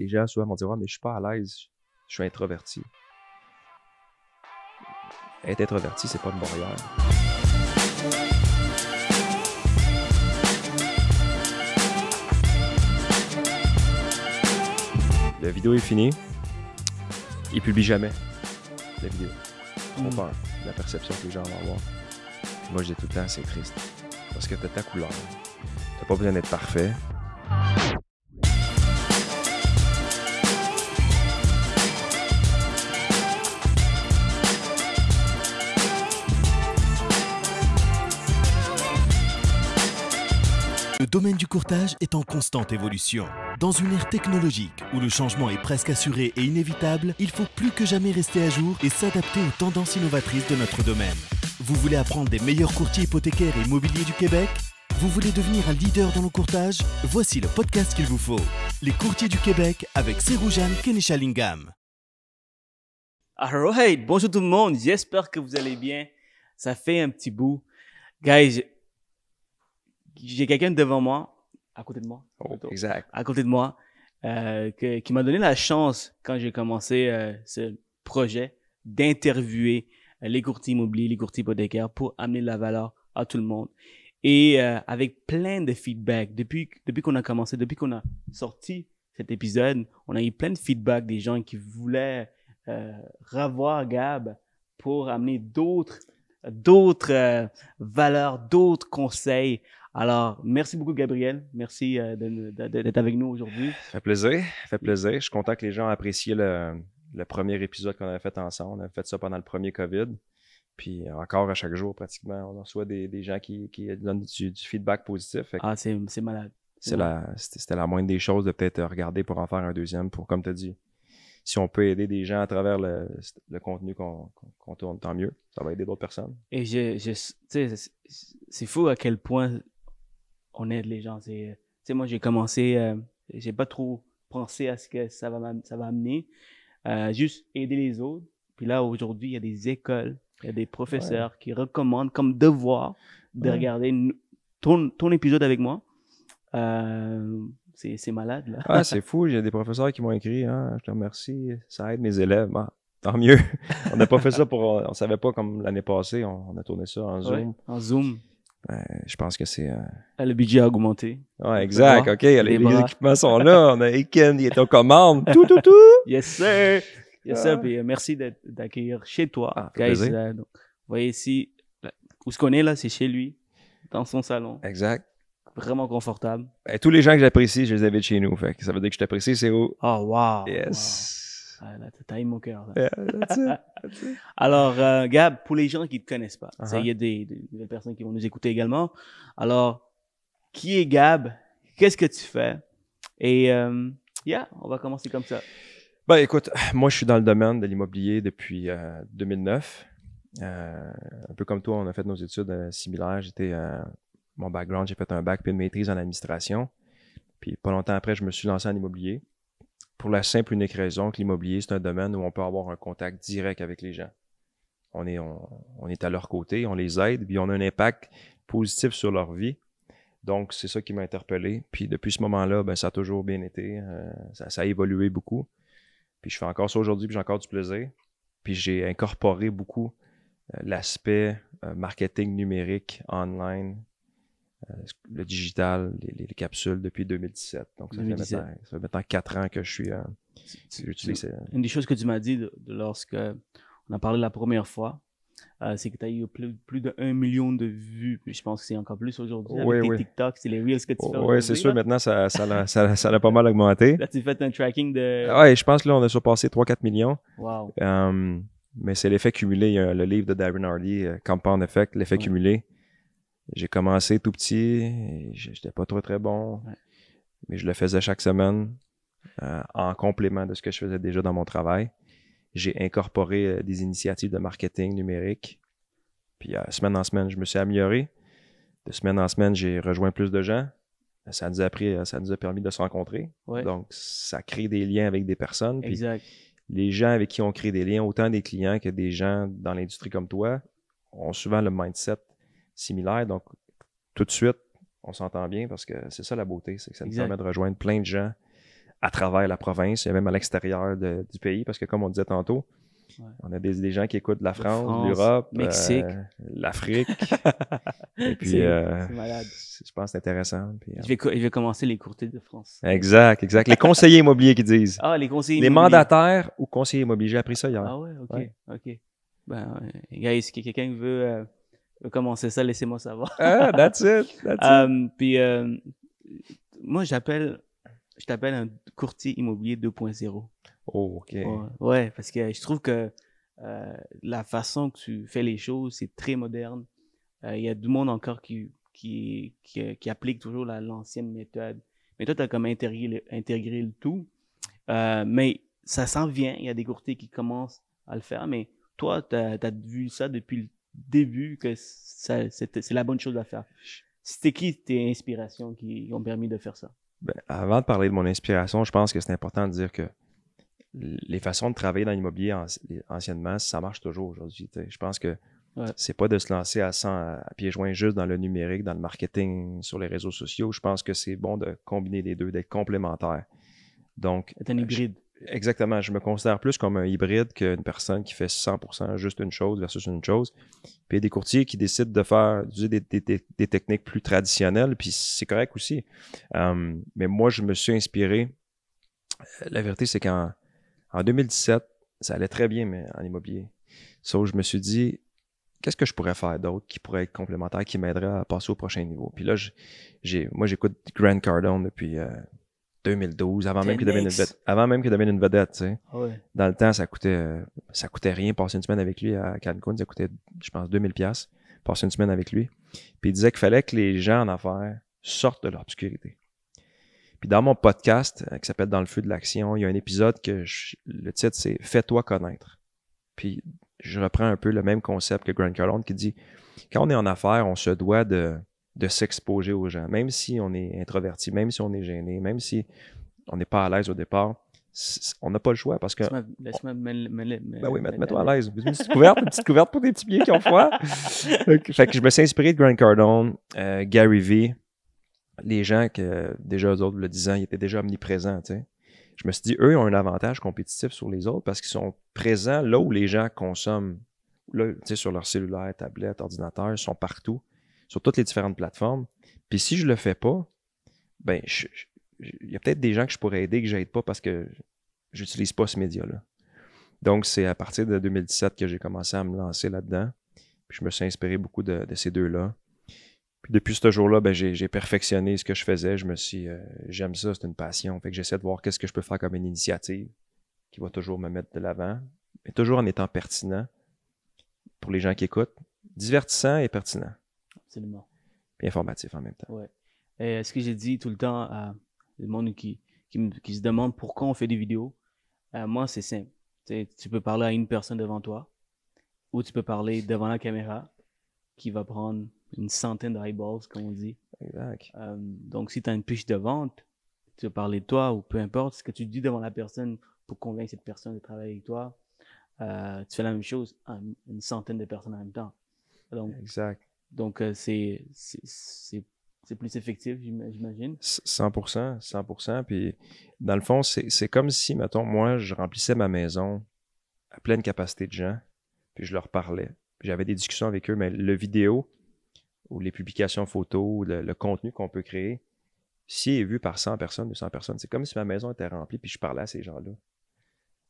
les gens souvent vont dire mais je suis pas à l'aise, je suis introverti. Être introverti, c'est pas une barrière. La vidéo est finie. Il publie jamais la vidéo. Trop hmm. peur la perception que les gens vont avoir. moi, je dis tout le temps, c'est triste. Parce que t'as ta couleur. T'as pas besoin d'être parfait. Le domaine du courtage est en constante évolution. Dans une ère technologique où le changement est presque assuré et inévitable, il faut plus que jamais rester à jour et s'adapter aux tendances innovatrices de notre domaine. Vous voulez apprendre des meilleurs courtiers hypothécaires et immobiliers du Québec Vous voulez devenir un leader dans le courtage Voici le podcast qu'il vous faut. Les courtiers du Québec avec Seroujane Kenishalingam. Alright, bonjour tout le monde, j'espère que vous allez bien. Ça fait un petit bout. Guys, j'ai quelqu'un devant moi, à côté de moi. Oh, exact. À côté de moi, euh, qui m'a donné la chance quand j'ai commencé euh, ce projet d'interviewer les courtiers immobiliers, les courtiers hypothécaires pour amener de la valeur à tout le monde. Et euh, avec plein de feedback, depuis, depuis qu'on a commencé, depuis qu'on a sorti cet épisode, on a eu plein de feedback des gens qui voulaient revoir Gab pour amener d'autres d'autres valeurs, d'autres conseils alors, merci beaucoup, Gabriel. Merci euh, d'être avec nous aujourd'hui. Ça fait plaisir. fait plaisir. Je suis content que les gens apprécient le, le premier épisode qu'on avait fait ensemble. On avait fait ça pendant le premier COVID. Puis euh, encore à chaque jour, pratiquement, on reçoit des, gens qui, donnent du, feedback positif. Ah, c'est malade. C'était la, moindre des choses de peut-être euh, regarder pour en faire un deuxième, pour, comme tu as dit, si on peut aider des gens à travers le, contenu qu'on tourne, tant mieux. Ça va aider d'autres personnes. Et je, sais, c'est fou à quel point on aide les gens. C'est, euh, moi, j'ai commencé, euh, j'ai pas trop pensé à ce que ça va, ça va amener. Euh, juste aider les autres. Puis là, aujourd'hui, il y a des écoles, il y a des professeurs qui recommandent comme devoir de regarder ton, épisode avec moi. c'est malade, là. Ah, c'est fou. J'ai des professeurs qui m'ont écrit, hein, je te remercie, ça aide mes élèves. Ah, tant mieux. on n'a pas fait ça pour, on savait pas comme l'année passée, on, a tourné ça en Zoom. en Zoom. Ben, je pense que c'est. Euh, ah, le budget a augmenté. Ouais, exact. Ah, OK. Les, équipements sont là. On a il est en commande tout, tout, tout. Yes, sir. Yes, sir. Ah. Euh, merci d'accueillir chez toi. Euh, vous voyez ici, où ce qu'on est là, c'est chez lui, dans son salon. Exact. Vraiment confortable. Ben, tous les gens que j'apprécie, je les invite chez nous. ça veut dire que je t'apprécie, c'est où? Oh, wow. Yes. Ah, mon cœur. Alors, euh, Gab, pour les gens qui ne te connaissent pas, uh-huh. il y a des, personnes qui vont nous écouter également. Alors, qui est Gab? Qu'est-ce que tu fais? Et, euh, yeah, on va commencer comme ça. Ben, écoute, moi, je suis dans le domaine de l'immobilier depuis 2009. Euh, un peu comme toi, on a fait nos études similaires. J'étais, mon background, j'ai fait un bac puis une maîtrise en administration. Puis, pas longtemps après, je me suis lancé en immobilier pour la simple et unique raison que l'immobilier, c'est un domaine où on peut avoir un contact direct avec les gens. On est, on, est à leur côté, on les aide, puis on a un impact positif sur leur vie. Donc, c'est ça qui m'a interpellé. Puis depuis ce moment-là, ben, ça a toujours bien été. Euh, ça, a évolué beaucoup. Puis je fais encore ça aujourd'hui, puis j'ai encore du plaisir. Puis j'ai incorporé beaucoup euh, l'aspect euh, marketing numérique, online, euh, le digital, les, capsules depuis 2017. Donc, ça, Fait, maintenant, quatre ans que je suis. Euh, Une des choses que tu m'as dit de, lorsque on a parlé la première fois, euh, c'est que tu as eu plus, de 1 million de vues. je pense que c'est encore plus aujourd'hui avec tes TikTok, c'est les reels que tu fais. oui, c'est sûr. Maintenant, ça, a, pas mal augmenté. Là, tu fait un tracking de. Ah oui, je pense que là, on a surpassé 3-4 millions. Wow. Euh, mais c'est l'effet cumulé. le livre de Darren Hardy, Compound Effect, l'effet cumulé. J'ai commencé tout petit, n'étais pas trop très bon, mais je le faisais chaque semaine euh, en complément de ce que je faisais déjà dans mon travail. J'ai incorporé euh, des initiatives de marketing numérique. Puis euh, semaine en semaine, je me suis amélioré. De semaine en semaine, j'ai rejoint plus de gens. Ça nous a ça nous a permis de se rencontrer. Donc, ça crée des liens avec des personnes. exact. Les gens avec qui on crée des liens, autant des clients que des gens dans l'industrie comme toi, ont souvent le mindset similaire Donc, tout de suite, on s'entend bien parce que c'est ça la beauté, c'est que ça nous permet de rejoindre plein de gens à travers la province et même à l'extérieur du pays parce que, comme on disait tantôt, on a des, gens qui écoutent la France, l'Europe, Mexique, euh, l'Afrique. et puis, euh, je pense que c'est intéressant. Puis, il, euh, va, commencer les courtiers de France. Exact, exact. Les conseillers immobiliers qui disent. Ah, les conseillers Les mandataires ou conseillers immobiliers. J'ai appris ça hier. Ah ouais, ok. Ok. Ben, guys, si quelqu'un veut comment c'est ça, laissez-moi savoir. ah, that's it. Euh, puis, euh, moi, j'appelle, je t'appelle un courtier immobilier 2.0. Oh, OK. Ouais, parce que je trouve que euh, la façon que tu fais les choses, c'est très moderne. Il y a du monde encore qui, qui, qui, applique toujours l'ancienne méthode. Mais toi, tu as comme intégré le, le tout. mais ça s'en vient. Il y a des courtiers qui commencent à le faire. Mais toi, tu as, as vu ça depuis le début que c'est la bonne chose à faire. C'était qui tes inspirations qui ont permis de faire ça? Ben, avant de parler de mon inspiration, je pense que c'est important de dire que les façons de travailler dans l'immobilier anciennement, ça marche toujours aujourd'hui. Je pense que c'est pas de se lancer à 100 pieds joints juste dans le numérique, dans le marketing, sur les réseaux sociaux. Je pense que c'est bon de combiner les deux, d'être complémentaires. Donc, c'est un euh, hybride. Exactement. Je me considère plus comme un hybride qu'une personne qui fait 100% juste une chose versus une chose. Puis il y a des courtiers qui décident de faire des, des, techniques plus traditionnelles, puis c'est correct aussi. Hum, mais moi, je me suis inspiré. Euh, la vérité, c'est qu'en 2017, ça allait très bien mais en immobilier. Sauf so, je me suis dit, qu'est-ce que je pourrais faire d'autre qui pourrait être complémentaire, qui m'aiderait à passer au prochain niveau? Puis là, j'ai, moi, j'écoute Grand Cardone depuis. Euh, 2012, avant même, qu'il vedette, avant même qu'il devienne une vedette. Tu sais. Ah dans le temps, ça coûtait, euh, ça coûtait rien. Passer une semaine avec lui à Cancun, ça coûtait, je pense, 2000$. Passer une semaine avec lui. Puis il disait qu'il fallait que les gens en affaires sortent de l'obscurité. Puis dans mon podcast, euh, qui s'appelle Dans le feu de l'action, il y a un épisode que le titre, c'est Fais-toi connaître. Puis je reprends un peu le même concept que Grant Cardone qui dit, quand on est en affaires, on se doit de de s'exposer aux gens. Même si on est introverti, même si on est gêné, même si on n'est pas à l'aise au départ, on n'a pas le choix parce que. Laisse-moi Ben oui, mets-toi à l'aise. Une petite couverte, une pour des petits pieds qui ont froid. fait que je me suis inspiré de Grant Cardone, euh, Gary Vee, les gens que déjà eux autres le disant, ils étaient déjà omniprésents, tu sais. Je me suis dit, eux ont un avantage compétitif sur les autres parce qu'ils sont présents là où les gens consomment. Là, tu sais, sur leur cellulaire, tablette, ordinateur, ils sont partout sur toutes les différentes plateformes. Puis si je le fais pas, ben, il y a peut-être des gens que je pourrais aider que j'aide pas parce que j'utilise pas ce média-là. Donc, c'est à partir de 2017 que j'ai commencé à me lancer là-dedans. Puis je me suis inspiré beaucoup de, ces deux-là. Puis depuis ce jour-là, ben, j'ai perfectionné ce que je faisais. Je me suis, euh, j'aime ça, c'est une passion. Fait que j'essaie de voir qu'est-ce que je peux faire comme une initiative qui va toujours me mettre de l'avant, mais toujours en étant pertinent pour les gens qui écoutent. Divertissant et pertinent. Absolument. informatif en même temps. Ouais. Et euh, ce que j'ai dit tout le temps à le monde qui, qui, se demande pourquoi on fait des vidéos, euh, moi, c'est simple. tu peux parler à une personne devant toi ou tu peux parler devant la caméra qui va prendre une centaine d'eyeballs, comme on dit. Exact. Euh, donc, si tu as une piche de vente, tu peux parler de toi ou peu importe ce que tu dis devant la personne pour convaincre cette personne de travailler avec toi, tu fais la même chose à une centaine de personnes en même temps. exact. Donc, euh, c'est plus effectif, j'imagine. 100%, 100%. Puis, dans le fond, c'est comme si, mettons, moi, je remplissais ma maison à pleine capacité de gens, puis je leur parlais. J'avais des discussions avec eux, mais le vidéo ou les publications photos, le, le contenu qu'on peut créer, s'il est vu par 100 personnes, 200 personnes, c'est comme si ma maison était remplie, puis je parlais à ces gens-là.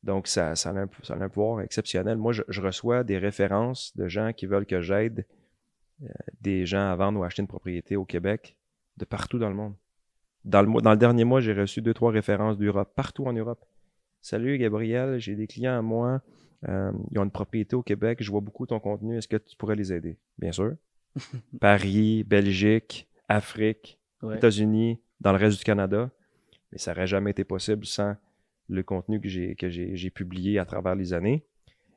Donc, ça, ça, a un, pouvoir exceptionnel. Moi, je, reçois des références de gens qui veulent que j'aide euh, des gens à vendre ou acheter une propriété au Québec de partout dans le monde. Dans le, dernier mois, j'ai reçu deux, trois références d'Europe, partout en Europe. Salut Gabriel, j'ai des clients à moi, euh, ils ont une propriété au Québec, je vois beaucoup ton contenu, est-ce que tu pourrais les aider? Bien sûr. Paris, Belgique, Afrique, États-Unis, dans le reste du Canada. Mais ça n'aurait jamais été possible sans le contenu que j'ai, j'ai publié à travers les années.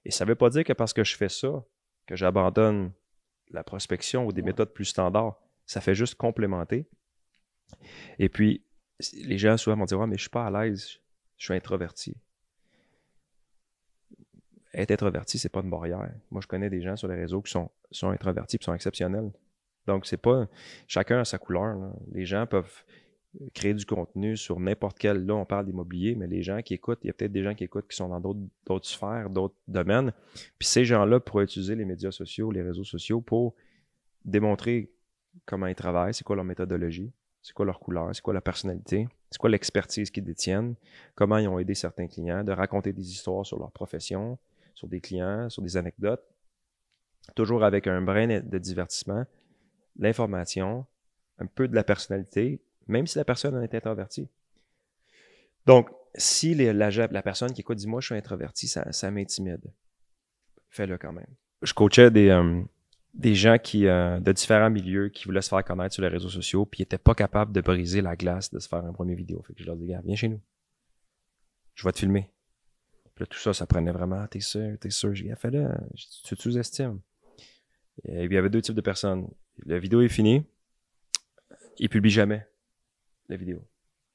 Et ça ne veut pas dire que parce que je fais ça, que j'abandonne la prospection ou des méthodes plus standards. Ça fait juste complémenter. Et puis, les gens souvent vont dire mais je suis pas à l'aise, je suis introverti. Être introverti, c'est pas une barrière. Moi, je connais des gens sur les réseaux qui sont, sont introvertis et sont exceptionnels. Donc, c'est pas. Chacun a sa couleur. Les gens peuvent créer du contenu sur n'importe quel. Là, on parle d'immobilier, mais les gens qui écoutent, il y a peut-être des gens qui écoutent qui sont dans d'autres sphères, d'autres domaines. Puis ces gens-là pourraient utiliser les médias sociaux, les réseaux sociaux pour démontrer comment ils travaillent, c'est quoi leur méthodologie, c'est quoi leur couleur, c'est quoi la personnalité, c'est quoi l'expertise qu'ils détiennent, comment ils ont aidé certains clients, de raconter des histoires sur leur profession, sur des clients, sur des anecdotes, toujours avec un brin de divertissement, l'information, un peu de la personnalité, même si la personne en est introvertie. Donc, si la, personne qui écoute dit moi je suis introverti, ça, ça m'intimide, fais-le quand même. Je coachais des, euh, gens qui euh, de différents milieux qui voulaient se faire connaître sur les réseaux sociaux puis n'étaient pas capables de briser la glace de se faire un premier vidéo. Fait que je leur dis viens chez nous, je vais te filmer. tout ça, ça prenait vraiment, t'es sûr, t'es sûr. J'ai dis ah, fais-le, tu sous-estimes. Il y avait deux types de personnes. La vidéo est finie, ils publie jamais la vidéo.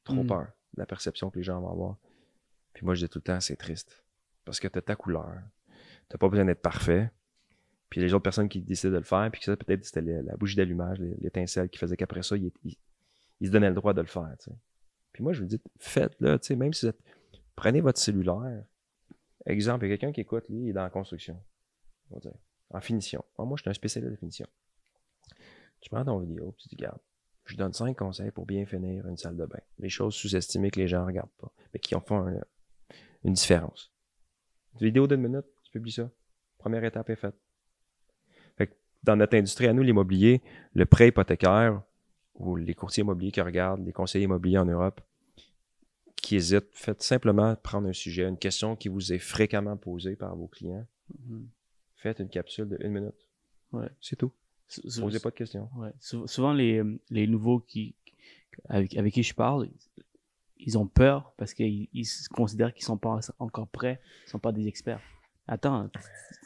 Trop hmm. peur de la perception que les gens vont avoir. Puis moi, je dis tout le temps, c'est triste. Parce que t'as ta couleur. T'as pas besoin d'être parfait. Puis les autres personnes qui décident de le faire, puis que ça, peut-être, c'était la bougie d'allumage, l'étincelle qui faisait qu'après ça, ils se donnaient le droit de le faire. Puis moi, je vous dis, faites-le, même si vous Prenez votre cellulaire. Exemple, il y a quelqu'un qui écoute, lui, il est dans la construction. On va en finition. Ah, moi, je suis un spécialiste de finition. Tu prends ton vidéo, puis tu te gardes je donne cinq conseils pour bien finir une salle de bain. Les choses sous-estimées que les gens ne regardent pas, mais qui en font une différence. Une vidéo d'une minute, tu publies ça. Première étape est faite. dans notre industrie, à nous, l'immobilier, le prêt hypothécaire ou les courtiers immobiliers qui regardent, les conseillers immobiliers en Europe, qui hésitent, faites simplement prendre un sujet, une question qui vous est fréquemment posée par vos clients. Mm-hmm. Faites une capsule de une minute. Ouais. C'est tout. Posez pas de questions. Souvent, les, euh, nouveaux qui, avec, avec qui je parle, ils ont peur parce qu'ils considèrent qu'ils sont pas encore prêts, ils sont pas des experts. Attends,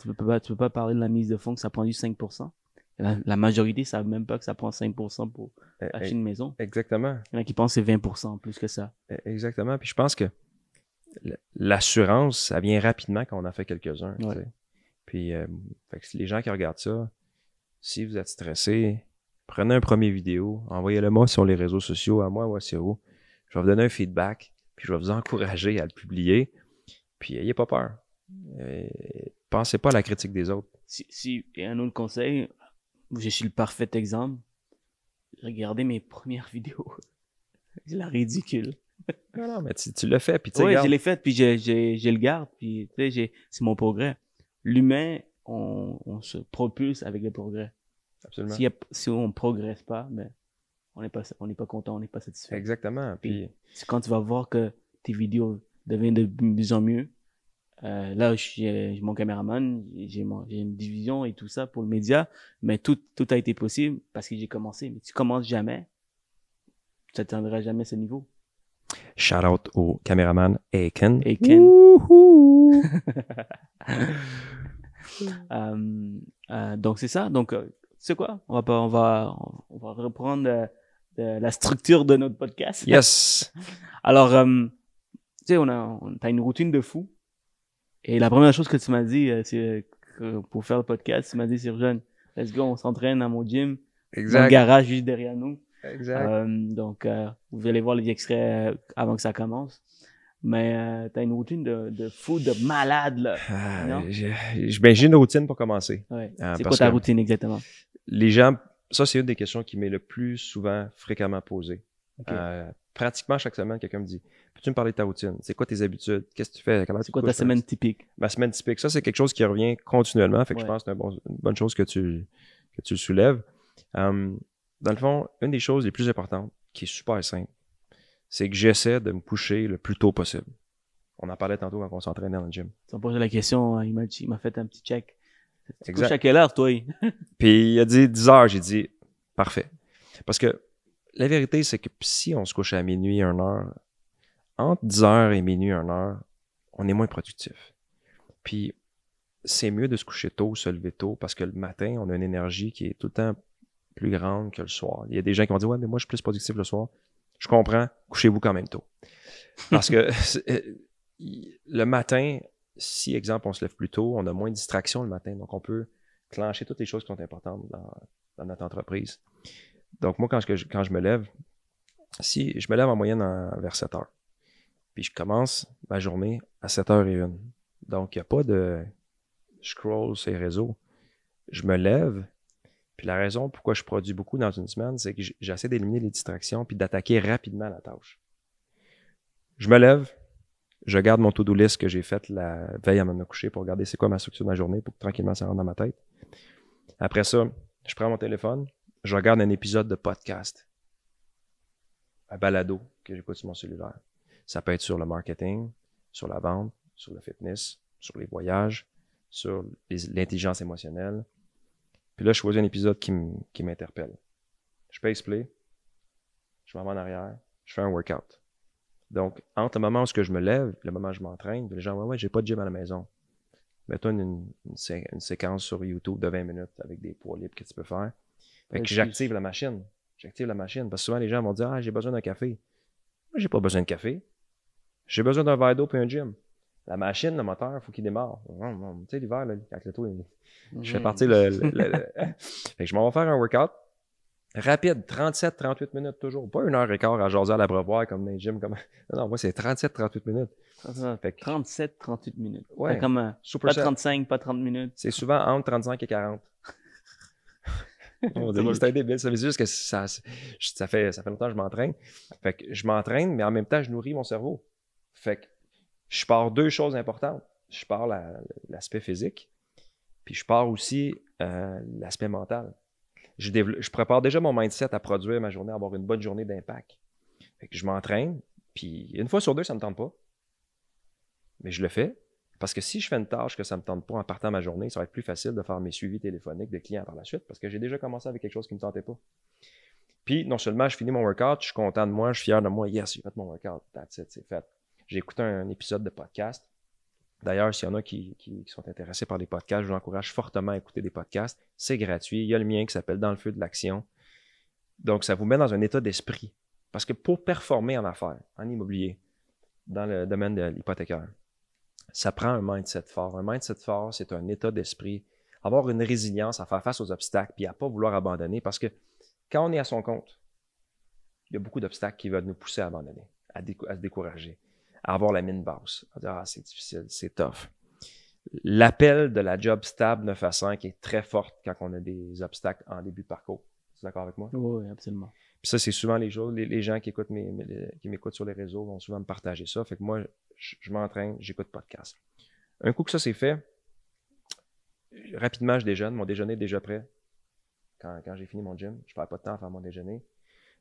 tu peux peux pas parler de la mise de fonds que ça prend du 5%. La, majorité ne savent même pas que ça prend 5% pour eh, eh, acheter une maison. Exactement. Il y en a qui pensent que c'est 20% plus que ça. Eh, exactement. Puis je pense que l'assurance, ça vient rapidement quand on a fait quelques-uns. Puis euh, les gens qui regardent ça, si vous êtes stressé, prenez un premier vidéo, envoyez-le moi sur les réseaux sociaux, à moi, Wassero. Je vais vous donner un feedback, puis je vais vous encourager à le publier. Puis ayez pas peur. Euh, pensez pas à la critique des autres. Si, si, et un autre conseil, je suis le parfait exemple. Regardez mes premières vidéos. C'est la ridicule. Non, mais tu, tu l'as fait, puis tu Oui, je l'ai fait, puis je, le garde, puis c'est mon progrès. L'humain, on, se propulse avec les progrès. Absolument. Si, on ne progresse pas, ben, on n'est pas, content, on n'est pas satisfait. Exactement. Puis... C'est quand tu vas voir que tes vidéos deviennent de mieux en mieux. Euh, là, euh, j'ai mon caméraman, j'ai une division et tout ça pour le média, mais tout, a été possible parce que j'ai commencé. Mais tu commences jamais, tu n'atteindras jamais ce niveau. Shout out au caméraman Aiken. Aiken. Mm. Euh, euh, donc c'est ça. Donc euh, c'est quoi On va on va, on va reprendre la structure de notre podcast. Yes. Alors, tu sais, on a, une routine de fou. Et la première chose que tu m'as dit, c'est pour faire le podcast, tu m'as dit, jeune let's go, on s'entraîne à mon gym, exact. mon garage juste derrière nous. Exact. donc, vous allez voir les extraits avant que ça commence. Mais tu euh, t'as une routine de, fou, de malade, là. Ah, j'ai une routine pour commencer. Ouais. Euh, c'est quoi ta routine exactement? Les gens, ça, c'est une des questions qui m'est le plus souvent, fréquemment posée. Euh, pratiquement chaque semaine, quelqu'un me dit Peux-tu me parler de ta routine C'est quoi tes habitudes Qu'est-ce que tu fais C'est quoi ta semaine typique Ma semaine typique. Ça, c'est quelque chose qui revient continuellement. Fait que je pense que c'est une, bonne chose que tu, que tu soulèves. dans le fond, une des choses les plus importantes, qui est super simple, c'est que j'essaie de me coucher le plus tôt possible. On en parlait tantôt quand on s'entraînait dans le gym. Tu m'as posé la question, hein, il m'a fait un petit check. Tu exact. couches à quelle heure, toi? Puis il a dit 10 heures, j'ai dit parfait. Parce que la vérité, c'est que si on se couche à minuit, 1 heure, entre 10 heures et minuit, 1 heure, on est moins productif. Puis c'est mieux de se coucher tôt, se lever tôt, parce que le matin, on a une énergie qui est tout le temps plus grande que le soir. Il y a des gens qui vont dire Ouais, mais moi, je suis plus productif le soir je comprends, couchez-vous quand même tôt. Parce que euh, le matin, si, exemple, on se lève plus tôt, on a moins de distractions le matin, donc on peut clencher toutes les choses qui sont importantes dans, notre entreprise. Donc, moi, quand je, quand je me lève, si je me lève en moyenne vers 7 heures, puis je commence ma journée à 7 h une. Donc, il n'y a pas de scroll sur les réseaux. Je me lève, puis la raison pourquoi je produis beaucoup dans une semaine, c'est que j'essaie d'éliminer les distractions puis d'attaquer rapidement la tâche. Je me lève, je garde mon to-do list que j'ai fait la veille avant de me coucher pour regarder c'est quoi ma structure de ma journée pour que tranquillement ça rentre dans ma tête. Après ça, je prends mon téléphone, je regarde un épisode de podcast, un balado que j'écoute sur mon cellulaire. Ça peut être sur le marketing, sur la vente, sur le fitness, sur les voyages, sur l'intelligence émotionnelle, puis là, je choisis un épisode qui m'interpelle. Je pace play, je m'en vais en arrière, je fais un workout. Donc, entre le moment où je me lève, le moment où je m'entraîne, les gens vont, ouais, j'ai pas de gym à la maison. Mets-toi une, séquence sur YouTube de 20 minutes avec des poids libres que tu peux faire. Fait que euh, j'active la machine. J'active la machine. Parce que souvent, les gens vont dire, ah, j'ai besoin d'un café. Moi, j'ai pas besoin de café. J'ai besoin d'un verre d'eau et un gym la machine, le moteur, faut il faut qu'il démarre. Tu sais, l'hiver, avec le taux, je fais mm. partir le. que je m'en vais faire un workout. Rapide, 37-38 minutes toujours. Pas une heure et quart à jour à brevoire, comme dans les gym. Non, moi, c'est 37-38 minutes. 37-38 minutes. Ouais. Comme, euh, pas 35, pas 30 minutes. C'est souvent entre 35 et 40. On dit, débile. Ça veut dire que fait, ça fait longtemps que je m'entraîne. Fait que je m'entraîne, mais en même temps, je nourris mon cerveau. Fait que je pars deux choses importantes. Je pars l'aspect physique, puis je pars aussi euh, l'aspect mental. Je, prépare déjà mon mindset à produire ma journée, à avoir une bonne journée d'impact. je m'entraîne, puis une fois sur deux, ça ne me tente pas. Mais je le fais. Parce que si je fais une tâche que ça ne me tente pas en partant ma journée, ça va être plus facile de faire mes suivis téléphoniques de clients par la suite parce que j'ai déjà commencé avec quelque chose qui ne me tentait pas. Puis non seulement je finis mon workout, je suis content de moi, je suis fier de moi, yes, j'ai fait mon workout, that's it, c'est fait. J'ai écouté un, épisode de podcast. D'ailleurs, s'il y en a qui, sont intéressés par les podcasts, je vous encourage fortement à écouter des podcasts. C'est gratuit. Il y a le mien qui s'appelle Dans le feu de l'action. Donc, ça vous met dans un état d'esprit. Parce que pour performer en affaires, en immobilier, dans le domaine de l'hypothécaire, ça prend un mindset fort. Un mindset fort, c'est un état d'esprit. Avoir une résilience à faire face aux obstacles, puis à ne pas vouloir abandonner. Parce que quand on est à son compte, il y a beaucoup d'obstacles qui veulent nous pousser à abandonner, à se décourager à avoir la mine basse. dire, ah, c'est difficile, c'est tough. L'appel de la job stable 9 à 5 est très forte quand on a des obstacles en début de parcours. Tu es d'accord avec moi? Oui, absolument. Puis ça, c'est souvent les, jours, les, gens qui écoutent mes, qui m'écoutent sur les réseaux vont souvent me partager ça. Fait que moi, je, m'entraîne, j'écoute podcast. Un coup que ça c'est fait, rapidement, je déjeune. Mon déjeuner est déjà prêt. Quand, quand j'ai fini mon gym, je ne perds pas de temps à faire mon déjeuner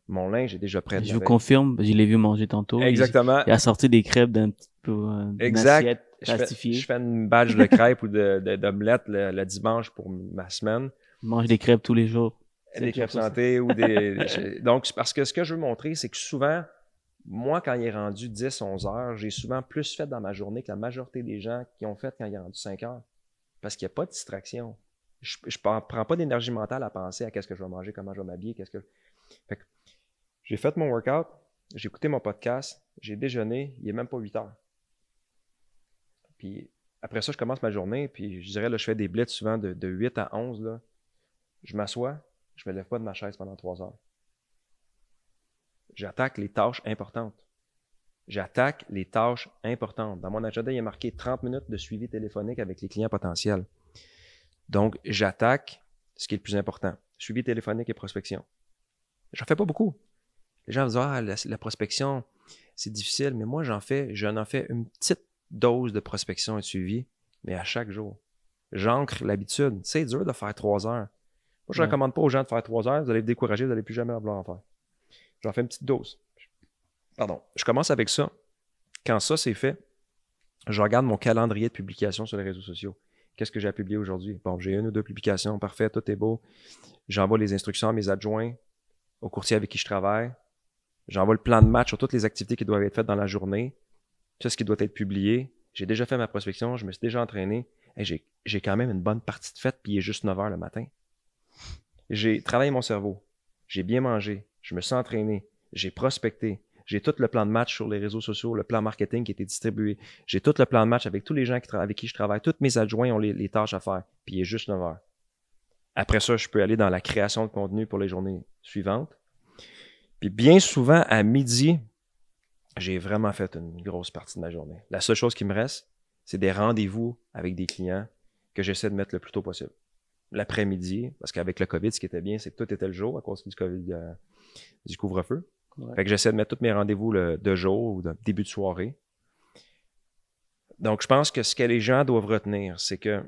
mon linge est déjà prêt. Je vous confirme, je l'ai vu manger tantôt. Exactement. Il a sorti des crêpes d'un petit peu. Euh, exact. Je fais, une badge de crêpes ou d'omelette de, le, dimanche pour ma semaine. Je mange des crêpes tous les jours. Des crêpes santé ou des. donc, parce que ce que je veux montrer, c'est que souvent, moi, quand il est rendu 10, 11 heures, j'ai souvent plus fait dans ma journée que la majorité des gens qui ont fait quand il est rendu 5 heures. Parce qu'il n'y a pas de distraction. Je ne prends pas d'énergie mentale à penser à qu'est-ce que je vais manger, comment je vais m'habiller, qu'est-ce que. Fait que j'ai fait mon workout, j'ai écouté mon podcast, j'ai déjeuné, il n'est même pas 8 heures. Puis après ça, je commence ma journée, puis je dirais, là, je fais des blitz souvent de, 8 à 11. Je m'assois, je ne me lève pas de ma chaise pendant 3 heures. J'attaque les tâches importantes. J'attaque les tâches importantes. Dans mon agenda, il est marqué 30 minutes de suivi téléphonique avec les clients potentiels. Donc, j'attaque ce qui est le plus important. Suivi téléphonique et prospection. J'en fais pas beaucoup. Les gens vont ah, la, prospection, c'est difficile, mais moi, j'en fais, j'en en fais une petite dose de prospection et de suivi, mais à chaque jour. J'ancre l'habitude. C'est dur de faire trois heures. Moi, je ne recommande pas aux gens de faire trois heures. Vous allez vous décourager, vous n'allez plus jamais vouloir en faire. J'en fais une petite dose. Pardon. Je commence avec ça. Quand ça, c'est fait, je regarde mon calendrier de publication sur les réseaux sociaux. Qu'est-ce que j'ai à publier aujourd'hui? Bon, j'ai une ou deux publications. Parfait, tout est beau. J'envoie les instructions à mes adjoints, aux courtiers avec qui je travaille. J'envoie le plan de match sur toutes les activités qui doivent être faites dans la journée, tout ce qui doit être publié. J'ai déjà fait ma prospection, je me suis déjà entraîné. et j'ai quand même une bonne partie de fête, puis il est juste 9 h le matin. J'ai travaillé mon cerveau, j'ai bien mangé, je me sens entraîné, j'ai prospecté, j'ai tout le plan de match sur les réseaux sociaux, le plan marketing qui a été distribué, j'ai tout le plan de match avec tous les gens qui avec qui je travaille, tous mes adjoints ont les, tâches à faire, puis il est juste 9 h Après ça, je peux aller dans la création de contenu pour les journées suivantes. Puis bien souvent, à midi, j'ai vraiment fait une grosse partie de ma journée. La seule chose qui me reste, c'est des rendez-vous avec des clients que j'essaie de mettre le plus tôt possible. L'après-midi, parce qu'avec le COVID, ce qui était bien, c'est que tout était le jour à cause du COVID, euh, du couvre-feu. Fait que j'essaie de mettre tous mes rendez-vous de jour ou de début de soirée. Donc, je pense que ce que les gens doivent retenir, c'est que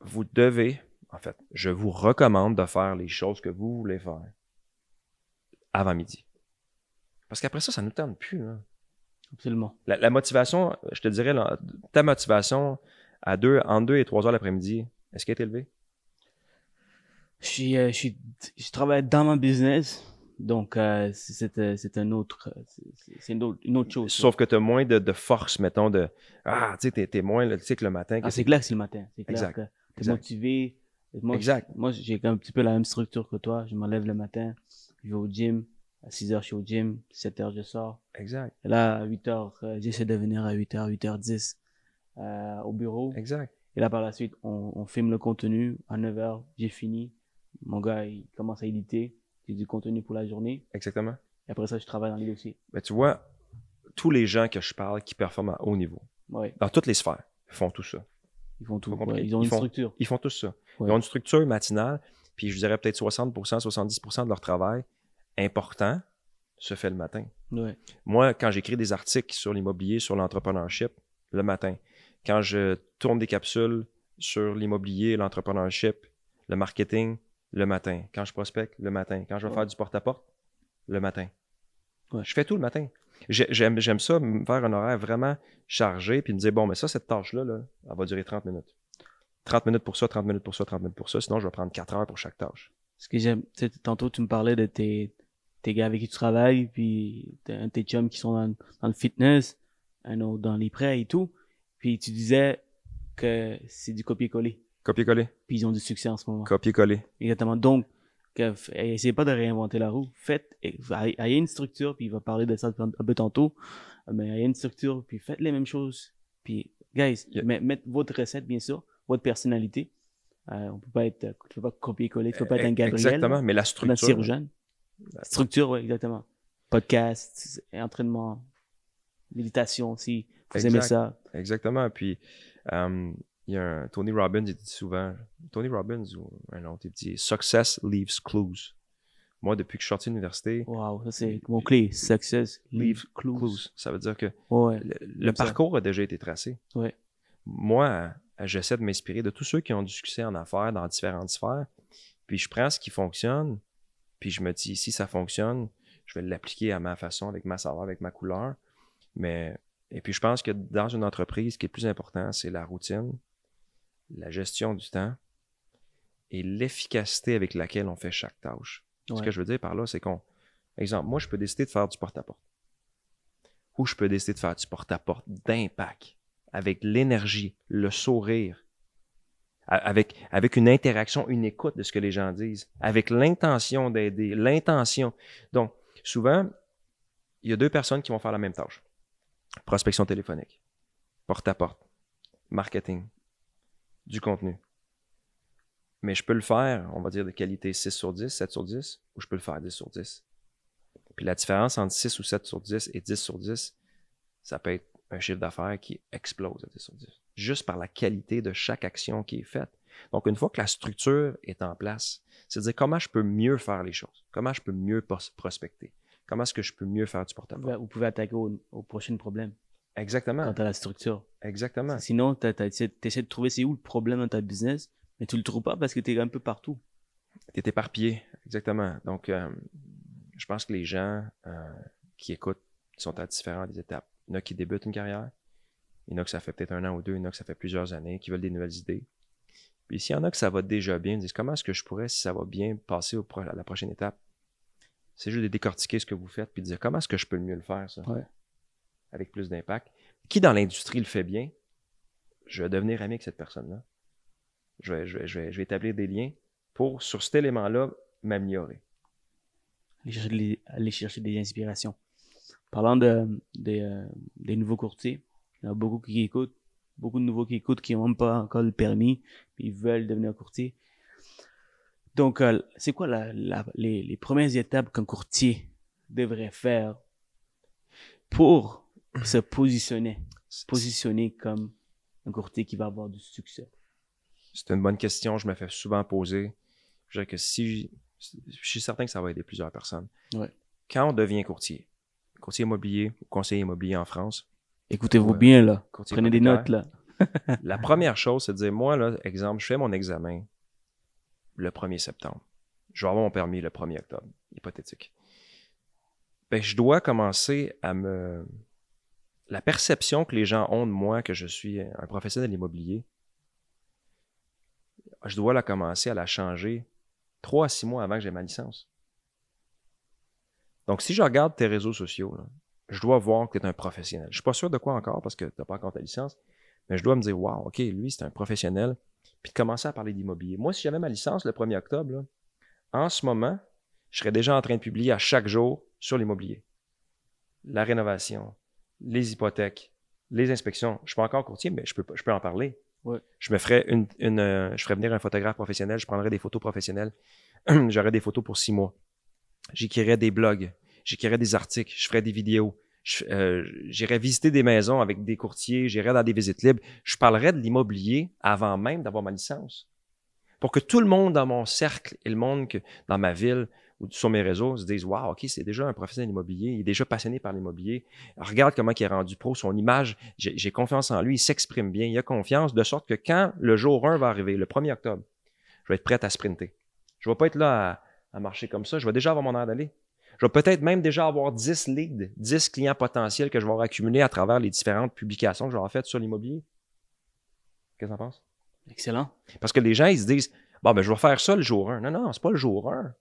vous devez, en fait, je vous recommande de faire les choses que vous voulez faire avant midi. Parce qu'après ça, ça ne nous tente plus. Hein. Absolument. La, motivation, je te dirais, ta motivation à deux, entre 2 et 3 heures l'après-midi, est-ce qu'elle est élevée? Je, euh, travaille dans mon business, donc euh, euh, c'est, un autre, c'est, une, autre, chose. Sauf que tu as moins de, force, mettons, de Ah, tu sais, t'es, moins, le que le matin. ah, c'est clair que c'est le matin. C'est clair exact. que t'es motivé. Moi, exact. moi, j'ai un petit peu la même structure que toi. Je m'enlève le matin je vais au gym, à 6 h je suis au gym, 7 h je sors. Exact. là, à 8 h euh, j'essaie de venir à 8 h 8 h 10 au bureau. Exact. Et là, par la suite, on, filme le contenu. À 9 h j'ai fini. Mon gars, il commence à éditer. J'ai du contenu pour la journée. Exactement. Et après ça, je travaille dans les dossiers. Mais tu vois, tous les gens que je parle qui performent à haut niveau, dans toutes les sphères, font tout ça. Ils font tout. ils ont une structure. Ils font tout ça. Ils ont une structure matinale. Puis je dirais peut-être 60%, 70% de leur travail important se fait le matin. Moi, quand j'écris des articles sur l'immobilier, sur l'entrepreneurship, le matin. Quand je tourne des capsules sur l'immobilier, l'entrepreneurship, le marketing, le matin. Quand je prospecte, le matin. Quand je vais faire du porte-à-porte, le matin. Je fais tout le matin. J'aime, ça, me faire un horaire vraiment chargé, puis me dire, bon, mais ça, cette tâche-là, là, elle va durer 30 minutes. 30 minutes pour ça, 30 minutes pour ça, 30 minutes pour ça. Sinon, je vais prendre 4 heures pour chaque tâche. Ce que j'aime, tantôt, tu me parlais de tes, gars avec qui tu travailles, puis tes chums qui sont dans, le fitness, un autre dans les prêts et tout. Puis tu disais que c'est du copier-coller. Copier-coller. Puis ils ont du succès en ce moment. Copier-coller. Exactement. Donc, que, essayez pas de réinventer la roue. Faites, ayez une structure, puis il va parler de ça un peu tantôt, mais a une structure, puis faites les mêmes choses. Puis, guys, mettez votre recette, bien sûr, votre personnalité. Euh, on peut pas être, tu pas copier-coller, ne peut pas être eh, un Gabriel. Exactement, mais la structure. Un chirurgien. Structure, oui, exactement. Podcast, entraînement, méditation aussi. Vous aimez ça. Exactement. Puis, euh, il y a un Tony Robbins, il dit souvent, Tony Robbins, ou un autre, il dit Success leaves clues. Moi, depuis que je suis sorti de l'université. Wow, ça c'est mon clé. Success leaves clues. Ça veut dire que le, parcours a déjà été tracé. Ouais. Moi, euh, j'essaie de m'inspirer de tous ceux qui ont du succès en affaires dans différentes sphères. Puis je prends ce qui fonctionne, puis je me dis, si ça fonctionne, je vais l'appliquer à ma façon, avec ma saveur, avec ma couleur. Mais, et puis je pense que dans une entreprise, ce qui est plus important, c'est la routine, la gestion du temps et l'efficacité avec laquelle on fait chaque tâche. Ce que je veux dire par là, c'est qu'on, exemple, moi, je peux décider de faire du porte à -porte, ou je peux décider de faire du porte-à-porte d'impact avec l'énergie, le sourire, avec, avec une interaction, une écoute de ce que les gens disent, avec l'intention d'aider, l'intention. Donc, souvent, il y a deux personnes qui vont faire la même tâche. Prospection téléphonique, porte à porte, marketing, du contenu. Mais je peux le faire, on va dire, de qualité 6 sur 10, 7 sur 10, ou je peux le faire 10 sur 10. Puis la différence entre 6 ou 7 sur 10 et 10 sur 10, ça peut être un chiffre d'affaires qui explose juste par la qualité de chaque action qui est faite. Donc, une fois que la structure est en place, c'est à dire comment je peux mieux faire les choses, comment je peux mieux prospecter, comment est-ce que je peux mieux faire du portable? Vous pouvez attaquer au, prochain problème. Exactement. Quand tu as la structure. Exactement. Sinon, tu essaies de trouver c'est où le problème dans ta business, mais tu le trouves pas parce que tu es un peu partout. Tu es éparpillé, exactement. Donc, euh, je pense que les gens euh, qui écoutent sont à différentes étapes. Il y en a qui débutent une carrière. Il y en a que ça fait peut-être un an ou deux. Il y en a que ça fait plusieurs années, qui veulent des nouvelles idées. Puis s'il y en a que ça va déjà bien, ils disent comment est-ce que je pourrais, si ça va bien, passer au à la prochaine étape. C'est juste de décortiquer ce que vous faites puis de dire comment est-ce que je peux le mieux le faire, ça, avec plus d'impact. Qui dans l'industrie le fait bien, je vais devenir ami avec cette personne-là. Je vais, je, vais, établir des liens pour, sur cet élément-là, m'améliorer. aller chercher des inspirations. Parlant de, euh, des, nouveaux courtiers, il y en a beaucoup qui écoutent, beaucoup de nouveaux qui écoutent, qui n'ont même pas encore le permis, puis ils veulent devenir courtier. Donc, euh, c'est quoi les, premières étapes qu'un courtier devrait faire pour se positionner, se positionner comme un courtier qui va avoir du succès? C'est une bonne question, je me fais souvent poser. Je que si, je suis certain que ça va aider plusieurs personnes. Quand on devient courtier, Conseil immobilier ou conseiller immobilier en France. Écoutez-vous bien, là. Prenez des notes, là. la première chose, c'est de dire, moi, là, exemple, je fais mon examen le 1er septembre. Je vais avoir mon permis le 1er octobre, hypothétique. Ben, je dois commencer à me... La perception que les gens ont de moi, que je suis un professionnel de l'immobilier, je dois la commencer à la changer trois à six mois avant que j'ai ma licence. Donc, si je regarde tes réseaux sociaux, je dois voir que tu es un professionnel. Je ne suis pas sûr de quoi encore parce que tu n'as pas encore ta licence, mais je dois me dire, wow, OK, lui, c'est un professionnel. Puis de commencer à parler d'immobilier. Moi, si j'avais ma licence le 1er octobre, en ce moment, je serais déjà en train de publier à chaque jour sur l'immobilier. La rénovation, les hypothèques, les inspections. Je ne suis pas encore courtier, mais je peux, je peux en parler. Je me ferais une, euh, je ferais venir un photographe professionnel, je prendrais des photos professionnelles. J'aurais des photos pour six mois j'écrirais des blogs, j'écrirais des articles, je ferais des vidéos, euh, j'irais visiter des maisons avec des courtiers, j'irais dans des visites libres, je parlerais de l'immobilier avant même d'avoir ma licence. Pour que tout le monde dans mon cercle et le monde que, dans ma ville ou sur mes réseaux se dise « Waouh, OK, c'est déjà un professionnel immobilier, il est déjà passionné par l'immobilier. Regarde comment il est rendu pro, son image, j'ai confiance en lui, il s'exprime bien, il a confiance, de sorte que quand le jour 1 va arriver, le 1er octobre, je vais être prêt à sprinter. Je ne vais pas être là à, à marcher comme ça, je vais déjà avoir mon heure d'aller. Je vais peut-être même déjà avoir 10 leads, 10 clients potentiels que je vais avoir accumulés à travers les différentes publications que je vais faites sur l'immobilier. Qu'est-ce que tu en penses? Excellent. Parce que les gens, ils se disent Bon, ben, je vais faire ça le jour 1. Non, non, c'est pas le jour 1.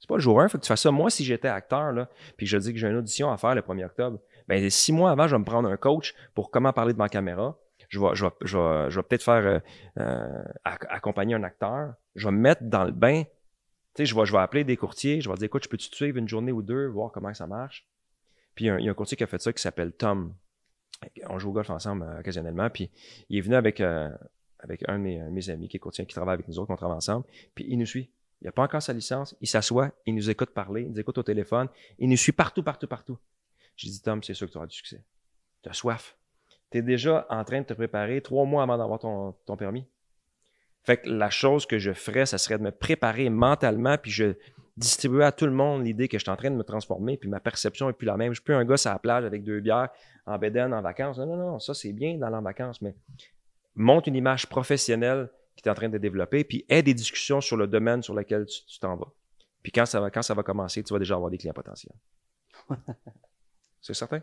C'est pas le jour 1, il faut que tu fasses ça. Moi, si j'étais acteur, là, puis je dis que j'ai une audition à faire le 1er octobre, ben, six mois avant, je vais me prendre un coach pour comment parler de ma caméra. Je vais, peut-être faire euh, euh, accompagner un acteur. Je vais me mettre dans le bain je vais, appeler des courtiers, je vais dire, écoute, je peux te suivre une journée ou deux, voir comment ça marche? Puis il y a un courtier qui a fait ça qui s'appelle Tom. On joue au golf ensemble euh, occasionnellement. Puis il est venu avec, euh, avec un de mes, amis qui est courtier, qui travaille avec nous autres, on travaille ensemble. Puis il nous suit. Il n'a pas encore sa licence. Il s'assoit, il nous écoute parler, il nous écoute au téléphone. Il nous suit partout, partout, partout. J'ai dit, Tom, c'est sûr que tu auras du succès. Tu as soif. Tu es déjà en train de te préparer trois mois avant d'avoir ton permis. Fait que la chose que je ferais, ça serait de me préparer mentalement, puis je distribuer à tout le monde l'idée que je suis en train de me transformer, puis ma perception est plus la même. Je suis plus un gars à la plage avec deux bières, en bédaine, en vacances. Non, non, non, ça c'est bien d'aller en vacances, mais monte une image professionnelle qui est en train de développer, puis aide des discussions sur le domaine sur lequel tu t'en vas. Puis quand ça, va, quand ça va commencer, tu vas déjà avoir des clients potentiels. c'est certain?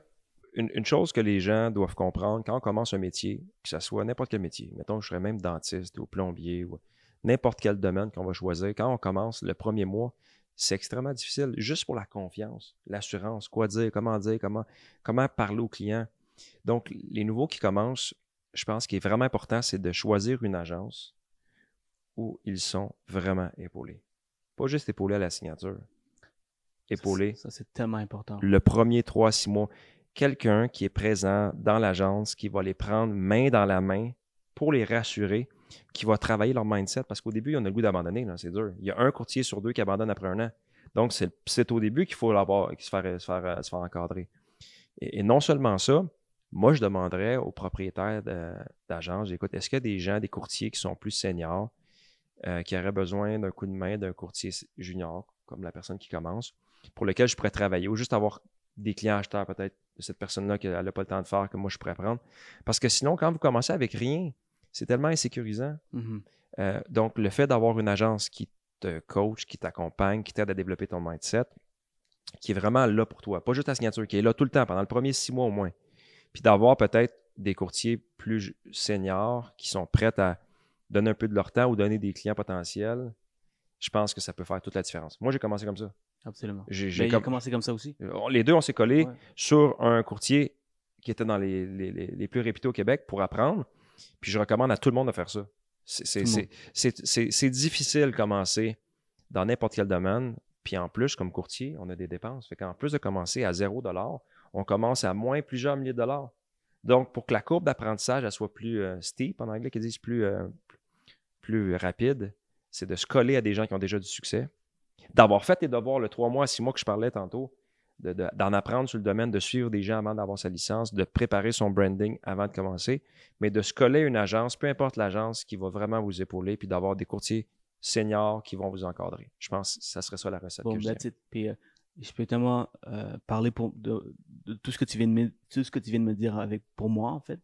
une, chose que les gens doivent comprendre quand on commence un métier, que ce soit n'importe quel métier, mettons que je serais même dentiste ou plombier ou n'importe quel domaine qu'on va choisir, quand on commence le premier mois, c'est extrêmement difficile juste pour la confiance, l'assurance, quoi dire, comment dire, comment, comment parler aux clients. Donc, les nouveaux qui commencent, je pense qu'il est vraiment important, c'est de choisir une agence où ils sont vraiment épaulés. Pas juste épaulés à la signature. Épaulés. Ça, c'est tellement important. Le premier 3-6 mois quelqu'un qui est présent dans l'agence, qui va les prendre main dans la main pour les rassurer, qui va travailler leur mindset. Parce qu'au début, on a le goût d'abandonner, c'est dur. Il y a un courtier sur deux qui abandonne après un an. Donc, c'est au début qu'il faut l'avoir, se faire, se, faire, se faire encadrer. Et, non seulement ça, moi, je demanderais aux propriétaires d'agence, écoute, est-ce qu'il y a des gens, des courtiers qui sont plus seniors, euh, qui auraient besoin d'un coup de main d'un courtier junior, comme la personne qui commence, pour lequel je pourrais travailler, ou juste avoir des clients acheteurs peut-être de cette personne-là qu'elle n'a pas le temps de faire, que moi je pourrais prendre. Parce que sinon, quand vous commencez avec rien, c'est tellement insécurisant. Mm-hmm. Euh, donc, le fait d'avoir une agence qui te coach, qui t'accompagne, qui t'aide à développer ton mindset, qui est vraiment là pour toi, pas juste ta signature, qui est là tout le temps, pendant le premier six mois au moins. Puis d'avoir peut-être des courtiers plus seniors qui sont prêts à donner un peu de leur temps ou donner des clients potentiels, je pense que ça peut faire toute la différence. Moi, j'ai commencé comme ça. Absolument. J'ai ben, commencé comme ça aussi. Euh, les deux, on s'est collés sur un courtier qui était dans les, plus réputés au Québec pour apprendre. Puis je recommande à tout le monde de faire ça. C'est difficile de commencer dans n'importe quel domaine. Puis en plus, comme courtier, on a des dépenses. Fait qu'en plus de commencer à 0 on commence à moins plusieurs milliers de dollars. Donc, pour que la courbe d'apprentissage soit plus euh, steep, en anglais, qui disent plus, euh, plus rapide, c'est de se coller à des gens qui ont déjà du succès d'avoir fait tes devoirs le trois mois six mois que je parlais tantôt, d'en apprendre sur le domaine, de suivre des gens avant d'avoir sa licence, de préparer son branding avant de commencer, mais de se coller une agence, peu importe l'agence, qui va vraiment vous épauler, puis d'avoir des courtiers seniors qui vont vous encadrer. Je pense que ça serait ça la recette. que je, euh, je peux tellement euh, parler de, tout, ce que tu viens de me, tout ce que tu viens de me dire avec, pour moi, en fait.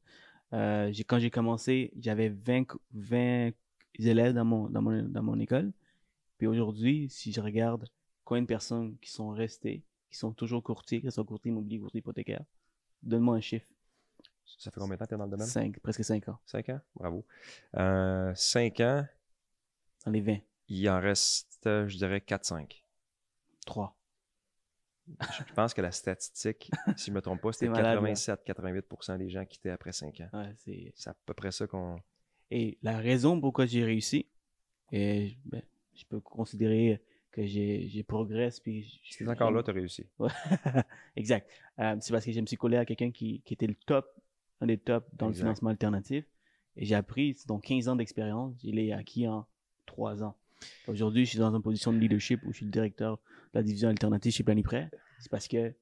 Euh, quand j'ai commencé, j'avais 20, 20 élèves dans mon, dans mon école. Puis aujourd'hui, si je regarde combien de personnes qui sont restées, qui sont toujours courtiers, qui sont courtiers immobiliers, courtiers hypothécaires, donne-moi un chiffre. Ça fait combien de temps que tu es dans le domaine? Cinq, presque cinq ans. Cinq ans? Bravo. Euh, cinq ans. Dans les 20. Il en reste, je dirais, 4-5. Trois. Je pense que la statistique, si je ne me trompe pas, c'était 87-88% des gens étaient après cinq ans. c'est à peu près ça qu'on. Et la raison pourquoi j'ai réussi, et ben, je peux considérer que j'ai progressé. Puis je suis encore là, tu as réussi. exact. Euh, c'est parce que je me suis collé à quelqu'un qui, était le top, un des tops dans le financement alternatif. Et j'ai appris, dans 15 ans d'expérience, je l'ai acquis en 3 ans. Aujourd'hui, je suis dans une position de leadership où je suis le directeur de la division alternative chez Planiprêt. C'est parce que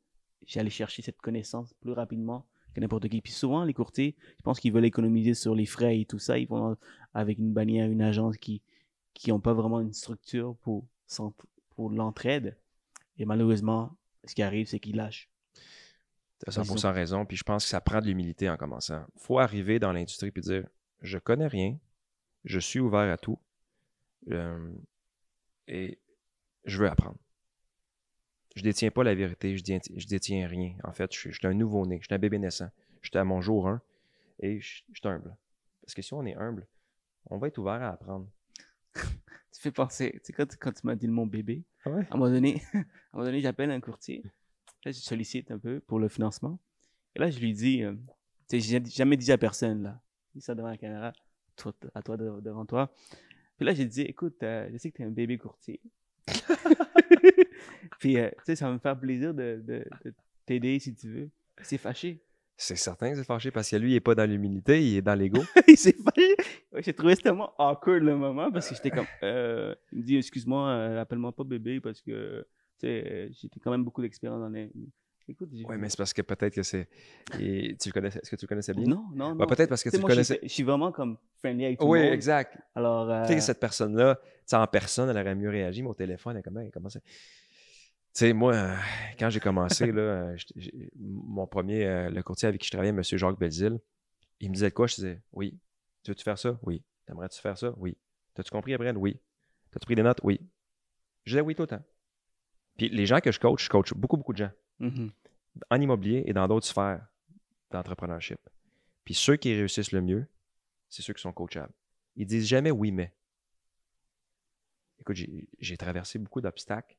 j'allais chercher cette connaissance plus rapidement que n'importe qui. Puis souvent, les courtiers, je pense qu'ils veulent économiser sur les frais et tout ça. Ils vont avec une bannière, une agence qui, qui n'ont pas vraiment une structure pour, pour l'entraide. Et malheureusement, ce qui arrive, c'est qu'ils lâchent. Tu as 100% raison, puis je pense que ça prend de l'humilité en commençant. Il faut arriver dans l'industrie et dire Je connais rien, je suis ouvert à tout, euh, et je veux apprendre. Je ne détiens pas la vérité, je ne je détiens rien. En fait, je, suis un nouveau-né, je suis un bébé naissant, je à mon jour 1 et je suis humble. Parce que si on est humble, on va être ouvert à apprendre. tu fais penser, tu sais, quand, quand tu m'as dit le bébé, ah à un moment donné, donné j'appelle un courtier. Là, je sollicite un peu pour le financement. Et là, je lui dis, euh, tu j'ai jamais dit à personne, là. Il ça devant la caméra, à toi, devant toi. Puis là, j'ai dit, écoute, euh, je sais que tu es un bébé courtier. Puis, euh, tu sais, ça va me faire plaisir de t'aider si tu veux. C'est fâché. C'est certain que c'est fâché parce que lui, il n'est pas dans l'humilité, il est dans l'ego. il s'est fâché. j'ai trouvé tellement awkward le moment parce que j'étais comme. Euh, il me dit Excuse-moi, Excuse-moi, moi pas bébé parce que sais, euh, j'ai quand même beaucoup d'expérience dans les. Écoute, ouais, mais c'est parce que peut-être que c'est. Et tu Est-ce que tu le connaissais bien Non, non. non. Peut-être parce que tu moi, le connaissais. Je suis vraiment comme friendly avec tout Oui, exact. Alors. Tu sais que euh, cette personne-là, en personne, elle aurait mieux réagi, mais au téléphone, elle est comme. Tu sais, moi, euh, quand j'ai commencé, là, euh, mon premier, euh, le courtier avec qui je travaillais, M. Jacques Belzil il me disait quoi? Je disais, oui. Tu veux-tu faire ça? Oui. T'aimerais-tu faire ça? Oui. T'as-tu compris, Abraham? Oui. T'as-tu pris des notes? Oui. Je disais oui tout le temps. Puis les gens que je coach, je coach beaucoup, beaucoup de gens. Mm-hmm. En immobilier et dans d'autres sphères d'entrepreneurship. Puis ceux qui réussissent le mieux, c'est ceux qui sont coachables. Ils disent jamais oui, mais. Écoute, j'ai traversé beaucoup d'obstacles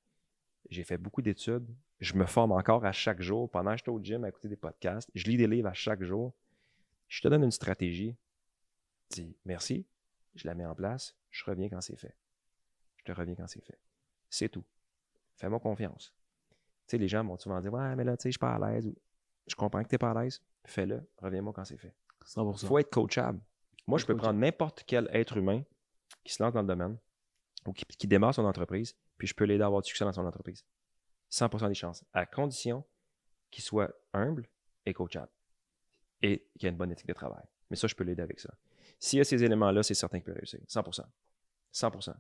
j'ai fait beaucoup d'études. Je me forme encore à chaque jour. Pendant que suis au gym à écouter des podcasts, je lis des livres à chaque jour. Je te donne une stratégie. Dis merci, je la mets en place, je reviens quand c'est fait. Je te reviens quand c'est fait. C'est tout. Fais-moi confiance. Tu sais, les gens vont souvent dire Ouais, mais là, tu sais, je suis pas à l'aise. Je comprends que tu n'es pas à l'aise. Fais-le, reviens-moi quand c'est fait. Il faut être coachable. Moi, je peux prendre n'importe quel être humain qui se lance dans le domaine, ou qui, démarre son entreprise, puis je peux l'aider à avoir du succès dans son entreprise. 100% des chances, à condition qu'il soit humble et coachable et qu'il ait une bonne éthique de travail. Mais ça, je peux l'aider avec ça. S'il y a ces éléments-là, c'est certain qu'il peut réussir. 100%. 100%.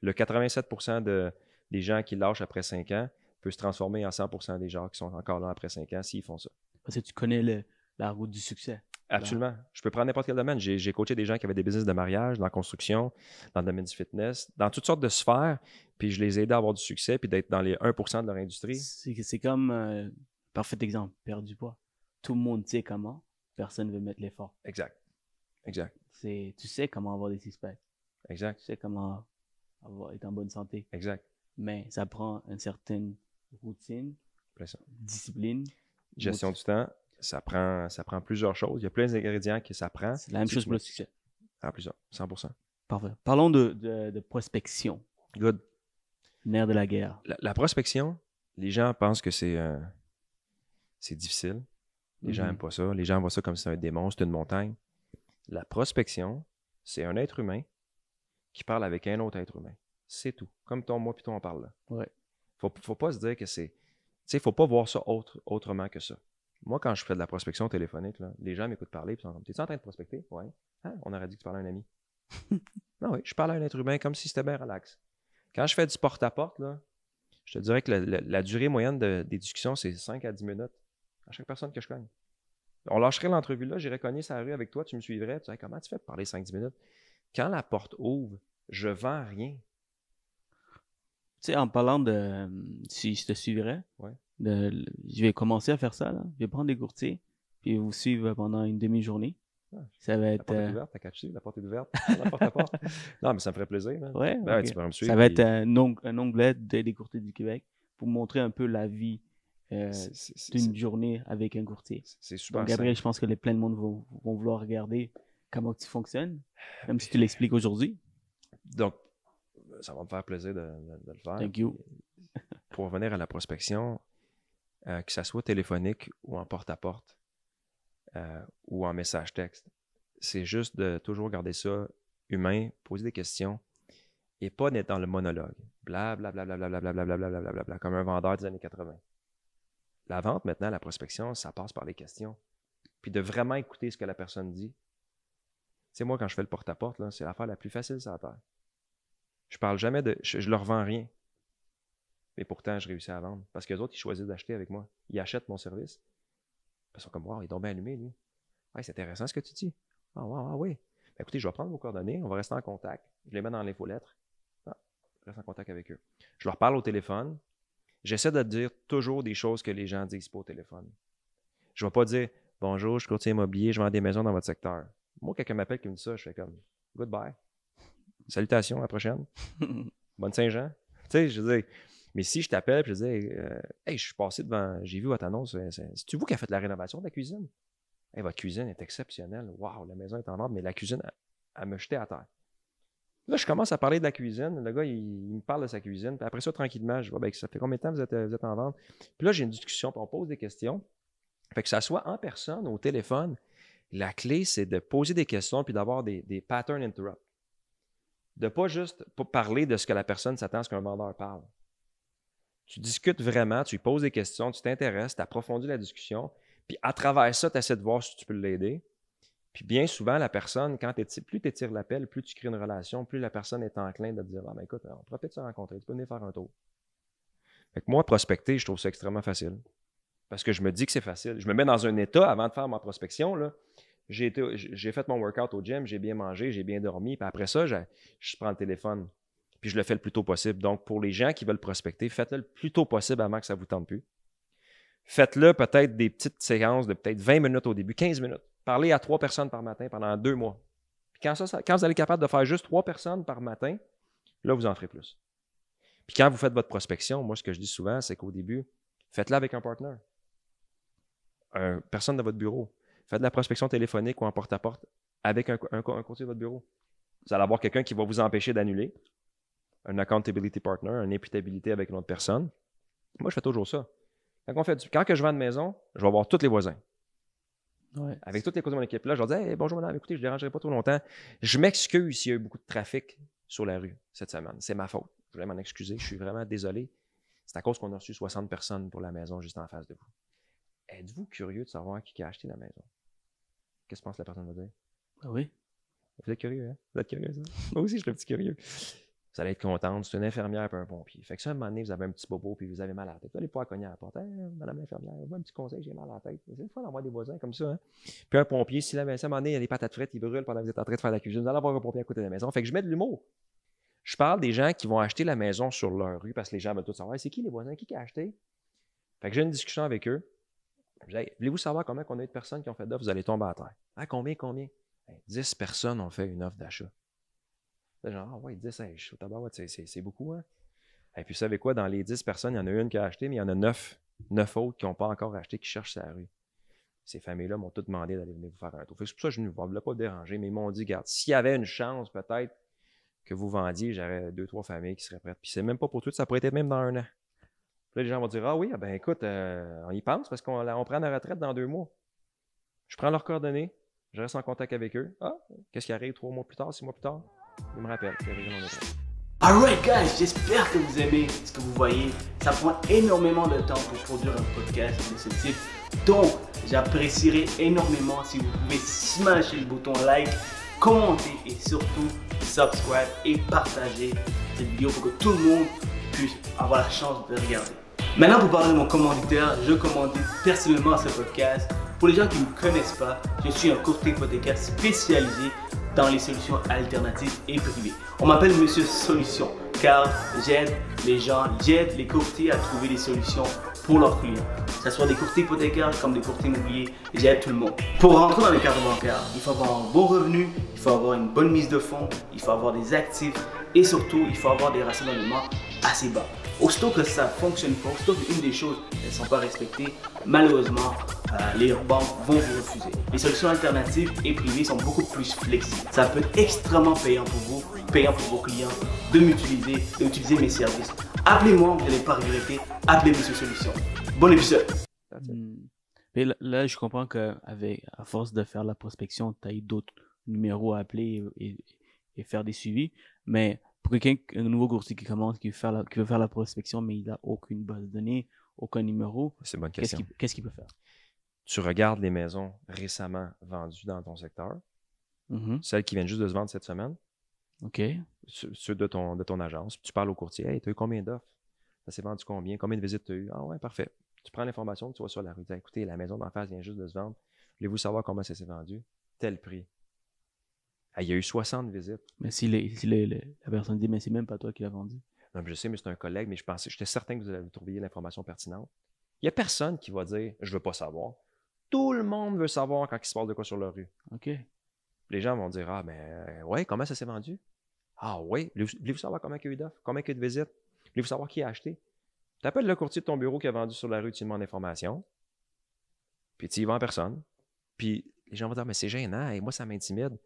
Le 87% des gens qui lâchent après 5 ans peut se transformer en 100% des gens qui sont encore là après 5 ans s'ils font ça. Parce que tu connais la route du succès. Absolument. Je peux prendre n'importe quel domaine. J'ai coaché des gens qui avaient des business de mariage, dans la construction, dans le domaine du fitness, dans toutes sortes de sphères. Puis je les ai aidés à avoir du succès puis d'être dans les 1 de leur industrie. C'est comme, euh, parfait exemple, perdre du poids. Tout le monde sait comment, personne ne veut mettre l'effort. Exact. Exact. Tu sais comment avoir des six-packs. Exact. Tu sais comment avoir, être en bonne santé. Exact. Mais ça prend une certaine routine, discipline. Gestion du temps, ça prend, ça prend plusieurs choses. Il y a plein d'ingrédients que ça prend. C'est la même chose pour le succès. En plus 100%. Parfait. Parlons de, prospection. Good. Nerf de la guerre. La, prospection, les gens pensent que c'est euh, c'est difficile. Les gens n'aiment mhm. pas ça. Les gens voient ça comme si c'est un démon, c'est une montagne. La prospection, c'est un être humain qui parle avec un autre être humain. C'est tout. Comme ton moi puis toi, on parle là. Ouais. Faut, faut pas se dire que c'est. Tu sais, faut pas voir ça autrement que ça. Moi, quand je fais de la prospection téléphonique, les gens m'écoutent parler et sont comme T'es-tu en train de prospecter Ouais. Hein? On aurait dit que tu parlais à un ami. non, ah oui, je parle à un être humain comme si c'était bien relax. Quand je fais du porte-à-porte, je te dirais que la, durée moyenne de, des discussions, c'est 5 à 10 minutes à chaque personne que je cogne. On lâcherait l'entrevue là, j'irais cogner sa rue avec toi, tu me suivrais, tu sais, Comment tu fais pour parler 5-10 minutes Quand la porte ouvre, je vends rien. Tu sais, en parlant de. Si je te suivrais, ouais je vais commencer à faire ça. Je vais prendre des courtiers, et vous suivre pendant une demi-journée. Ah, ça va être. Euh, la porte est ouverte, la porte est ouverte, la porte Non, mais ça me ferait plaisir. Ouais, ben tu peux me suivre, Ça va être un, onglet des, courtiers du Québec pour montrer un peu la vie euh, d'une journée avec un courtier. C'est super. Donc, je pense que les plein de monde vont, vouloir regarder comment tu fonctionnes, même si tu l'expliques aujourd'hui. Donc, ça va me faire plaisir de, de le faire. Thank you. Pour revenir à la prospection, que ce soit téléphonique ou en porte-à-porte ou en message texte. C'est juste de toujours garder ça humain, poser des questions et pas d'être dans le monologue. Blablabla, bla bla comme un vendeur des années 80. La vente maintenant, la prospection, ça passe par les questions. Puis de vraiment écouter ce que la personne dit. C'est moi quand je fais le porte-à-porte, c'est l'affaire la plus facile ça la terre. Je parle jamais de je leur vends rien. Mais pourtant, je réussis à vendre. Parce que les autres, ils choisissent d'acheter avec moi. Ils achètent mon service. Ils sont comme, wow, ils est bien allumé, lui. c'est intéressant ce que tu dis. Ah, ouais, ah, oui. Ben, écoutez, je vais prendre vos coordonnées. On va rester en contact. Je les mets dans l'infolettre. Ah, je reste en contact avec eux. Je leur parle au téléphone. J'essaie de dire toujours des choses que les gens disent pas au téléphone. Je ne vais pas dire, bonjour, je suis courtier immobilier, je vends des maisons dans votre secteur. Moi, quelqu'un m'appelle qui me dit ça, je fais comme, goodbye. Salutations, à la prochaine. Bonne Saint-Jean. Tu sais, je dis mais si je t'appelle et je dis euh, Hey, je suis passé devant, j'ai vu votre annonce, euh, c'est-tu vous qui avez fait la rénovation de la cuisine? Hey, votre cuisine est exceptionnelle. Waouh, la maison est en ordre, mais la cuisine, elle, me jetait à terre. Là, je commence à parler de la cuisine. Le gars, il, me parle de sa cuisine. Puis après ça, tranquillement, je vois ben, ça fait combien de temps vous vous êtes en vente? Puis là, j'ai une discussion, puis on pose des questions. Fait que ça soit en personne, au téléphone, la clé, c'est de poser des questions puis d'avoir des, patterns interrupt. De pas juste parler de ce que la personne s'attend à ce qu'un vendeur parle. Tu discutes vraiment, tu lui poses des questions, tu t'intéresses, tu approfondis la discussion. Puis à travers ça, tu essaies de voir si tu peux l'aider. Puis bien souvent, la personne, quand plus tu étires l'appel, plus tu crées une relation, plus la personne est enclin de te dire Ah, ben écoute, on pourrait peut-être se rencontrer, tu peux venir faire un tour. Fait moi, prospecter, je trouve ça extrêmement facile. Parce que je me dis que c'est facile. Je me mets dans un état avant de faire ma prospection. j'ai, fait mon workout au gym, j'ai bien mangé, j'ai bien dormi. Puis après ça, je prends le téléphone puis je le fais le plus tôt possible. Donc, pour les gens qui veulent prospecter, faites-le le plus tôt possible avant que ça ne vous tente plus. Faites-le peut-être des petites séances de peut-être 20 minutes au début, 15 minutes. Parlez à trois personnes par matin pendant deux mois. Puis quand, vous allez capable de faire juste trois personnes par matin, là, vous en ferez plus. Puis quand vous faites votre prospection, moi, ce que je dis souvent, c'est qu'au début, faites le avec un partenaire, une personne de votre bureau. Faites la prospection téléphonique ou en porte-à-porte avec un, côté de votre bureau. Vous allez avoir quelqu'un qui va vous empêcher d'annuler, un accountability partner, une imputabilité avec une autre personne. Moi, je fais toujours ça. Quand, fait Quand je vends de maison, je vais voir tous les voisins. Avec toutes les côtés de mon équipe, là, je leur dis bonjour madame, écoutez, je ne dérangerai pas trop longtemps. Je m'excuse s'il y a eu beaucoup de trafic sur la rue cette semaine. C'est ma faute. Je voulais m'en excuser. Je suis vraiment désolé. C'est à cause qu'on a reçu 60 personnes pour la maison juste en face de vous. Êtes-vous curieux de savoir qui a acheté la maison? Qu'est-ce que pense la personne va dire? Ben oui. Vous êtes curieux, hein? Vous êtes curieux, ça? Moi aussi, je suis un petit curieux. Vous allez être contente, c'est une infirmière et un pompier. Fait que ça, à un moment donné, vous avez un petit bobo puis vous avez mal à la tête, vous allez pouvoir cogner à la porte. Hein, madame l'infirmière, un petit conseil, j'ai mal à la tête. C'est une fois d'avoir des voisins comme ça. Hein. Puis un pompier, si, là, maison, à un moment donné, il y a des patates frites, qui brûlent pendant que vous êtes en train de faire la cuisine, vous allez avoir un pompier à côté de la maison. Fait que je mets de l'humour. Je parle des gens qui vont acheter la maison sur leur rue parce que les gens veulent tout savoir. C'est qui les voisins? Qui, qui a acheté? Fait que j'ai une discussion avec eux. Je voulez-vous savoir combien on a eu de personnes qui ont fait d'offres? Vous allez tomber à terre. combien, combien? 10 personnes ont fait une offre d'achat. Genre, ah ouais, 10, c'est beaucoup, hein? Et puis, vous savez quoi, dans les 10 personnes, il y en a une qui a acheté, mais il y en a 9, 9 autres qui n'ont pas encore acheté, qui cherchent sa rue. Ces familles-là m'ont toutes demandé d'aller venir vous faire un tour. C'est pour ça que je ne voulais pas déranger, mais ils m'ont dit, regarde, s'il y avait une chance, peut-être que vous vendiez, j'aurais deux, trois familles qui seraient prêtes. Puis c'est même pas pour tout, ça pourrait être même dans un an. les gens vont dire, ah oui, ah ben écoute, euh, on y pense parce qu'on on prend la retraite dans deux mois. Je prends leurs coordonnées, je reste en contact avec eux. Ah, qu'est-ce qui arrive trois mois plus tard, six mois plus tard? Je me rappelle, c'est Alright guys, j'espère que vous aimez ce que vous voyez. Ça prend énormément de temps pour produire un podcast de ce type. Donc, j'apprécierais énormément si vous pouvez smasher le bouton like, commenter et surtout subscribe et partager cette vidéo pour que tout le monde puisse avoir la chance de regarder. Maintenant, pour parler de mon commanditaire, je commande personnellement ce podcast. Pour les gens qui ne me connaissent pas, je suis un courtier hypothécaire spécialisé dans les solutions alternatives et privées. On m'appelle Monsieur Solution car j'aide les gens, j'aide les courtiers à trouver des solutions pour leurs clients. Que ce soit des courtiers hypothécaires comme des courtiers immobiliers, j'aide tout le monde. Pour rentrer dans les cartes bancaires, il faut avoir un bon revenu, il faut avoir une bonne mise de fonds, il faut avoir des actifs et surtout, il faut avoir des rassemblements assez bas aussitôt que ça fonctionne pas, aussitôt qu'une des choses ne sont pas respectées, malheureusement, euh, les banques vont vous refuser. Les solutions alternatives et privées sont beaucoup plus flexibles. Ça peut être extrêmement payant pour vous, payant pour vos clients de m'utiliser, d'utiliser mes services. Appelez-moi, vous n'allez pas regretter. Appelez-vous sur solutions. Bon épisode. Mais là, je comprends qu'avec, à force de faire la prospection, tu as eu d'autres numéros à appeler et, et faire des suivis. Mais pour quelqu'un, un nouveau courtier qui commence, qui veut, faire la, prospection, mais il n'a aucune base de données, aucun numéro, c'est bonne question. qu'est-ce qu'il, peut faire? Tu regardes les maisons récemment vendues dans ton secteur, mm-hmm. celles qui viennent juste de se vendre cette semaine, OK. ceux de ton, de ton agence, tu parles au courtier, hey, tu as eu combien d'offres? Ça s'est vendu combien? Combien de visites tu as eu? Ah ouais, parfait. Tu prends l'information, tu vas sur la rue, écoutez, la maison d'en face vient juste de se vendre. Voulez-vous savoir comment ça s'est vendu? Tel prix. Ah, il y a eu 60 visites. Mais si, la personne dit, mais c'est même pas toi qui l'as vendu. Non, je sais, mais c'est un collègue, mais je pensais, j'étais certain que vous avez trouvé l'information pertinente. Il n'y a personne qui va dire, je ne veux pas savoir. Tout le monde veut savoir quand il se parle de quoi sur la rue. OK. Les gens vont dire, ah, mais ben, euh, ouais, comment ça s'est vendu? Ah, oui. voulez-vous savoir combien il y a eu d'offres? Combien il y a eu de visites? Voulez-vous savoir qui a acheté? Tu appelles le courtier de ton bureau qui a vendu sur la rue, tu demandes l'information. Puis tu y vas en personne. Puis les gens vont dire, mais c'est gênant, et moi, ça m'intimide.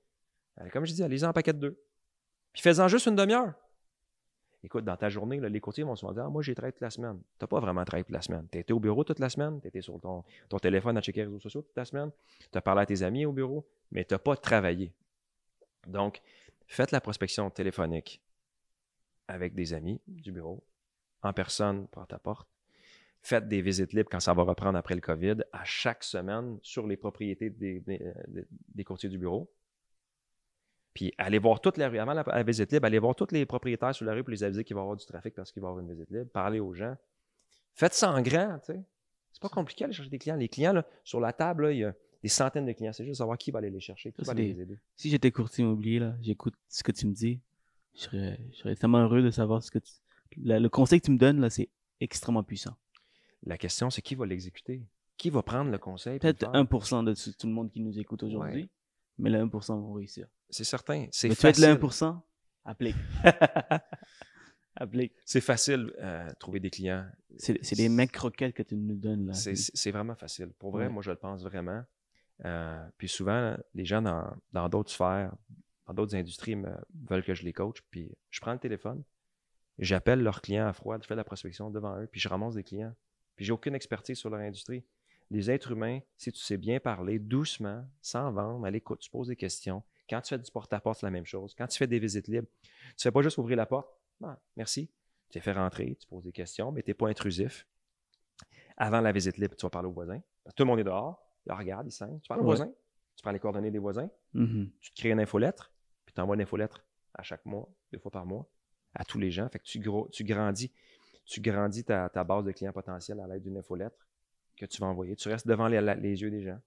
Euh, comme je dis, allez-y en paquet de deux. Puis fais-en juste une demi-heure. Écoute, dans ta journée, les courtiers vont se dire ah, Moi, j'ai travaillé toute la semaine. Tu n'as pas vraiment travaillé toute la semaine. Tu étais au bureau toute la semaine, tu étais sur ton, téléphone à checker les réseaux sociaux toute la semaine, tu as parlé à tes amis au bureau, mais tu n'as pas travaillé. Donc, faites la prospection téléphonique avec des amis du bureau, en personne, par ta porte. Faites des visites libres quand ça va reprendre après le COVID, à chaque semaine, sur les propriétés des euh, courtiers du bureau puis allez voir toute la rue, avant la, visite libre, allez voir tous les propriétaires sur la rue pour les aviser qu'il va y avoir du trafic parce qu'il va y avoir une visite libre. Parlez aux gens. Faites ça en grand, tu sais. C'est pas compliqué d'aller chercher des clients. Les clients, là, sur la table, il y a des centaines de clients. C'est juste savoir qui va aller les chercher, qui va les aider. Si j'étais courtier immobilier, là, j'écoute ce que tu me dis, je serais, tellement heureux de savoir ce que tu... le conseil que tu me donnes, là, c'est extrêmement puissant. La question, c'est qui va l'exécuter? Qui va prendre le conseil? Peut-être 1% de tout le monde qui nous écoute aujourd'hui, mais le 1% vont réussir. C'est certain. C'est facile. de 1%? Applique. Applique. C'est facile euh, trouver des clients. C'est des mecs croquettes que tu nous donnes là. C'est vraiment facile. Pour vrai, moi je le pense vraiment. Euh, puis souvent, les gens dans d'autres sphères, dans d'autres industries me, veulent que je les coach. Puis je prends le téléphone, j'appelle leurs clients à froid, je fais la prospection devant eux, puis je ramasse des clients. Puis j'ai aucune expertise sur leur industrie. Les êtres humains, si tu sais bien parler doucement, sans vendre, à l'écoute, tu poses des questions, quand tu fais du porte-à-porte, c'est la même chose. Quand tu fais des visites libres, tu ne fais pas juste ouvrir la porte. Non, ah, merci. Tu les fais rentrer, tu poses des questions, mais tu n'es pas intrusif. Avant la visite libre, tu vas parler aux voisins. Tout le monde est dehors. Ils regarde, ils sent. Tu parles aux voisins. Tu prends les coordonnées des voisins. Mm-hmm. Tu crées une infolettre. Puis tu envoies une infolettre à chaque mois, deux fois par mois, à tous les gens. Fait que tu, tu grandis, tu grandis ta, base de clients potentiels à l'aide d'une infolettre que tu vas envoyer. Tu restes devant les yeux des gens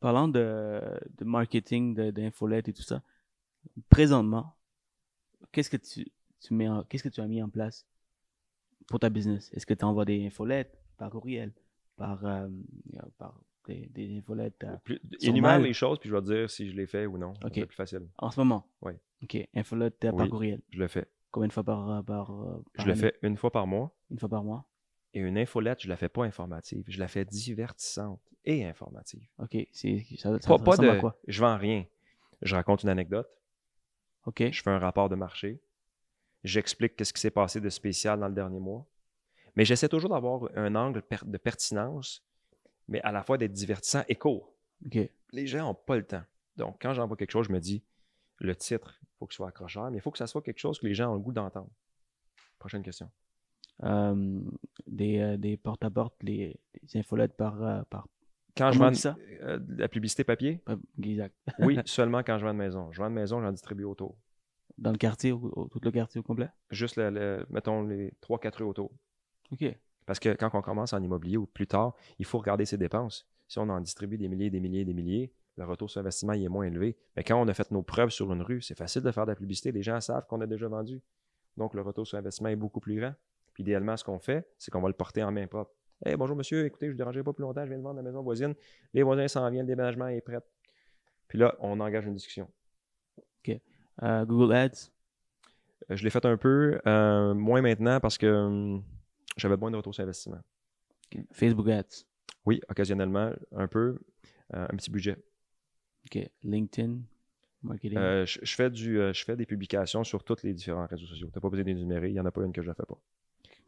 parlant de, de marketing, d'infolette et tout ça, présentement, qu'est-ce que tu, tu mets qu'est-ce que tu as mis en place pour ta business? Est-ce que tu envoies des infolettes par courriel, par, euh, par des, des, infolettes? Euh, énumère les choses, puis je vais te dire si je les fais ou non. C'est plus facile. En ce moment? Oui. OK. Infolette euh, par courriel. Je le fais. Combien de fois par, par, Je le fais une fois par mois. Une fois par mois. Et une infolette, je la fais pas informative, je la fais divertissante et informative. OK, ça, ça, pas, de, quoi? Je vends rien. Je raconte une anecdote. OK. Je fais un rapport de marché. J'explique qu'est-ce qui s'est passé de spécial dans le dernier mois. Mais j'essaie toujours d'avoir un angle de pertinence, mais à la fois d'être divertissant et court. Ok. Les gens n'ont pas le temps. Donc, quand j'envoie quelque chose, je me dis, le titre, il faut que ce soit accrocheur, mais il faut que ça soit quelque chose que les gens ont le goût d'entendre. Prochaine question. Euh, des, euh, des porte-à-porte, les, les, infolettes par, euh, par quand je vends la publicité papier? oui, seulement quand je vends de maison. Je vends de maison, j'en distribue autour. Dans le quartier, ou tout le quartier au complet? Juste, mettons, les 3-4 rues autour. OK. Parce que quand on commence en immobilier ou plus tard, il faut regarder ses dépenses. Si on en distribue des milliers, des milliers, des milliers, le retour sur investissement il est moins élevé. Mais quand on a fait nos preuves sur une rue, c'est facile de faire de la publicité. Les gens savent qu'on a déjà vendu. Donc, le retour sur investissement est beaucoup plus grand idéalement, ce qu'on fait, c'est qu'on va le porter en main propre. Hey, bonjour monsieur, écoutez, je ne dérangerai pas plus longtemps, je viens de vendre la maison voisine. Les voisins s'en viennent, le déménagement est prêt. Puis là, on engage une discussion. OK. Euh, Google Ads? Euh, je l'ai fait un peu, euh, moins maintenant parce que hum, j'avais besoin de retour sur investissement. Facebook Ads? Oui, occasionnellement, un peu, un petit budget. OK. LinkedIn? Marketing? je, fais du, je fais des publications sur toutes les différents réseaux sociaux. Tu n'as pas besoin d'énumérer, il n'y en a pas une que je ne fais pas.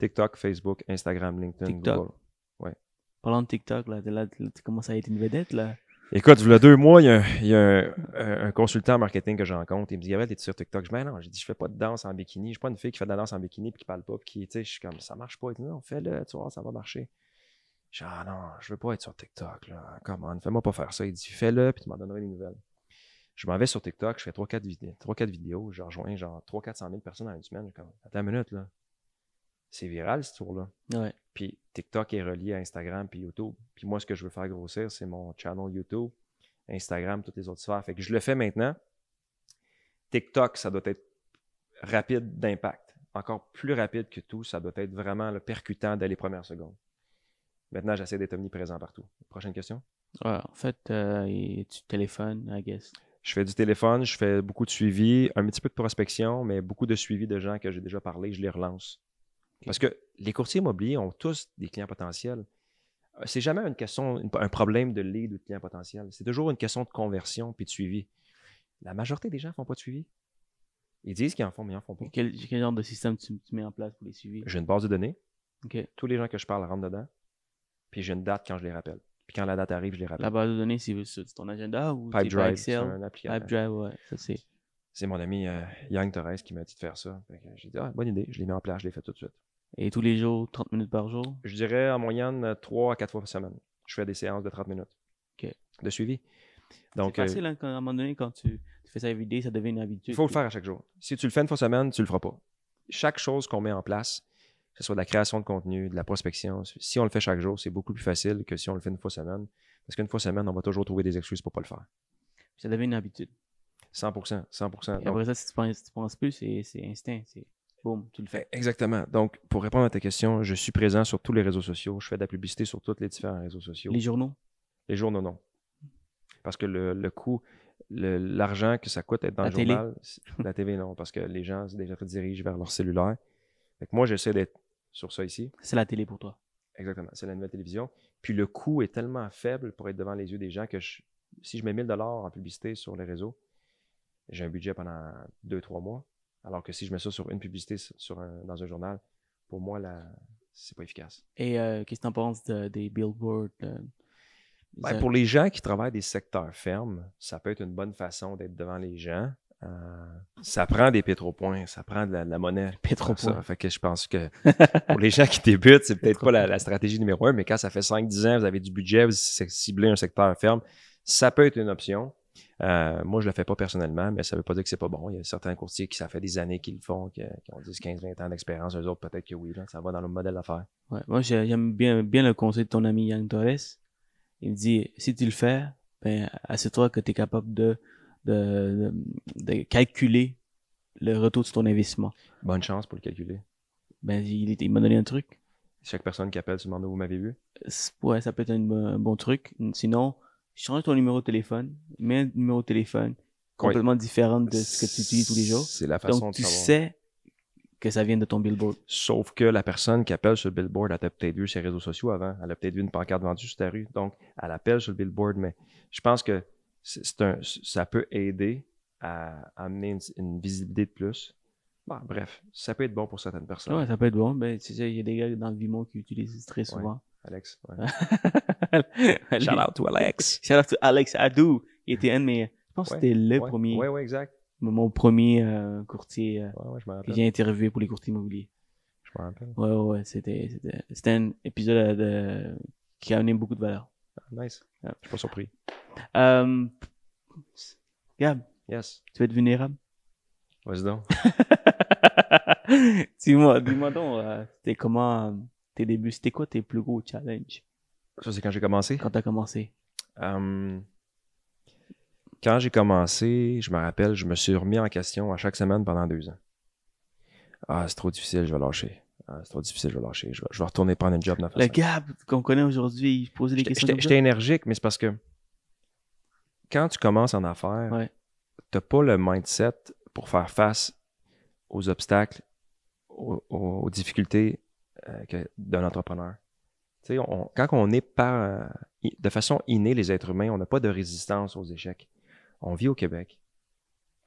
TikTok, Facebook, Instagram, LinkedIn, TikTok. Google. Ouais. Parlant de TikTok, là, tu commences à être une vedette, là. Écoute, il y a deux mois, il y a, un, euh, consultant marketing que j'ai rencontré. Il me dit Gabriel, t'es sur TikTok Je dis ben non, je dit, je fais pas de danse en bikini. Je suis pas une fille qui fait de la danse en bikini et qui parle pas. Puis qui, tu sais, je suis comme ça marche pas. Il dit non, fais-le, tu vois, ça va marcher. Je dis ah non, je veux pas être sur TikTok. Là. Comment, fais-moi pas faire ça. Il dit fais-le, puis tu m'en donneras des nouvelles. Je m'en vais sur TikTok, je fais 3-4 vidéos, je rejoins genre 400 000 personnes en une semaine. Je suis comme, attends une minute, là, c'est viral ce tour-là. Puis TikTok est relié à Instagram puis YouTube. Puis moi, ce que je veux faire grossir, c'est mon channel YouTube, Instagram, toutes les autres sphères. Fait que je le fais maintenant. TikTok, ça doit être rapide d'impact. Encore plus rapide que tout, ça doit être vraiment le percutant dès les premières secondes. Maintenant, j'essaie d'être omniprésent partout. Prochaine question? Ouais, en fait, euh, tu téléphones, I guess. Je fais du téléphone, je fais beaucoup de suivi, un petit peu de prospection, mais beaucoup de suivi de gens que j'ai déjà parlé, je les relance. Parce que les courtiers immobiliers ont tous des clients potentiels. Euh, c'est jamais une question, un problème de lead ou de client potentiel. C'est toujours une question de conversion puis de suivi. La majorité des gens ne font pas de suivi. Ils disent qu'ils en font, mais ils n'en font pas. Quel, quel, genre de système tu, mets en place pour les suivis? J'ai une base de données. Tous les gens que je parle rentrent dedans. Puis j'ai une date quand je les rappelle. Puis quand la date arrive, je les rappelle. La base de données, c'est ton agenda ou c'est un application. Drive, ouais, c'est. mon ami euh, Yang Torres qui m'a dit de faire ça. J'ai dit, ah, bonne idée, je les mets en place, je l'ai fait tout de suite. Et tous les jours, 30 minutes par jour? Je dirais en moyenne 3 euh, à 4 fois par semaine. Je fais des séances de 30 minutes de suivi. c'est euh, facile, hein, à un moment donné, quand tu, fais ça every ça devient une habitude. Il faut le faire à chaque jour. Si tu le fais une fois par semaine, tu le feras pas. Chaque chose qu'on met en place, que ce soit de la création de contenu, de la prospection, si on le fait chaque jour, c'est beaucoup plus facile que si on le fait une fois par semaine. Parce qu'une fois par semaine, on va toujours trouver des excuses pour pas le faire. Ça devient une habitude. 100 100 Et après ça, si tu penses, penses plus, c'est instinct boum, tu le e, fais. Exactement. Donc, pour répondre à ta question, je suis présent sur tous les réseaux sociaux. Je fais de la publicité sur tous les différents réseaux sociaux. Les journaux? Les journaux, non. Parce que le, coût, l'argent que ça coûte être dans la le télé. journal, la télé, non, parce que les gens se dirigent vers leur cellulaire. Fait moi, j'essaie d'être sur ça ici. C'est la télé pour toi. Exactement, c'est la nouvelle télévision. Puis le coût est tellement faible pour être devant les yeux des gens que si je mets 1000 dollars en publicité sur les réseaux, j'ai un budget pendant 2-3 mois. Alors que si je mets ça sur une publicité sur dans un journal, pour moi, là, c'est pas efficace. Et euh, qu'est-ce que tu en penses des billboards? Euh, ben, pour les gens qui travaillent des secteurs fermes, ça peut être une bonne façon d'être devant les gens. Euh, ça prend des pétropoints, ça prend de la, monnaie. Pétropoints. Fait que je pense que pour les gens qui débutent, c'est peut-être pas la, stratégie numéro un, mais quand ça fait 5-10 ans, vous avez du budget, vous ciblez un secteur ferme, ça peut être une option. Euh, moi, je ne le fais pas personnellement, mais ça ne veut pas dire que c'est pas bon. Il y a certains courtiers qui, ça fait des années qu'ils le font, qui, ont 10, 15, 20 ans d'expérience. Eux autres, peut-être que oui, ça va dans le modèle d'affaires. moi, j'aime bien, bien le conseil de ton ami Yang Torres. Il me dit, si tu le fais, ben, assure-toi que tu es capable de, de, calculer le retour de ton investissement. Bonne chance pour le calculer. Ben, il, m'a donné un truc. Chaque personne qui appelle, se demande où vous m'avez vu. Ouais, ça peut être un bon truc. Sinon, change ton numéro de téléphone, mets un numéro de téléphone complètement différent de ce que tu utilises tous les jours. C'est la façon Donc, tu sais que ça vient de ton billboard. Sauf que la personne qui appelle sur le billboard, elle a peut-être vu ses réseaux sociaux avant, elle a peut-être vu une pancarte vendue sur ta rue, donc elle appelle sur le billboard, mais je pense que ça peut aider à amener une, visibilité de plus. bref, ça peut être bon pour certaines personnes. Oui, ça peut être bon. Ben, il y a des gars dans le Vimo qui utilisent très souvent. Alex. Ouais. Shout out to Alex. Shout out to Alex Adou. Il était un de mes. Je pense que c'était le premier. Ouais, ouais, exact. Mon premier euh, courtier euh, ouais, ouais, je que j'ai interviewé pour les courtiers immobiliers. Je m'en rappelle. Ouais, ouais, ouais c'était, c'était, c'était un épisode euh, de, qui a amené beaucoup de valeur. Ah, nice. Ah. Je suis pas surpris. Um, Gab. Yes. Tu veux être vulnérable? Vas-y donc. dis-moi, dis-moi donc, euh, c'était comment euh, tes débuts? C'était quoi tes plus gros challenges? Ça, c'est quand j'ai commencé? Quand t'as commencé. Hum, quand j'ai commencé, je me rappelle, je me suis remis en question à chaque semaine pendant deux ans. Ah, c'est trop difficile, je vais lâcher. Ah, c'est trop difficile, je vais lâcher. Je vais, retourner prendre un job Le gap qu'on connaît aujourd'hui, il posait des questions. J'étais énergique, mais c'est parce que quand tu commences en affaires, t'as pas le mindset pour faire face aux obstacles, aux difficultés, euh, d'un entrepreneur. quand on est par, euh, de façon innée, les êtres humains, on n'a pas de résistance aux échecs. On vit au Québec,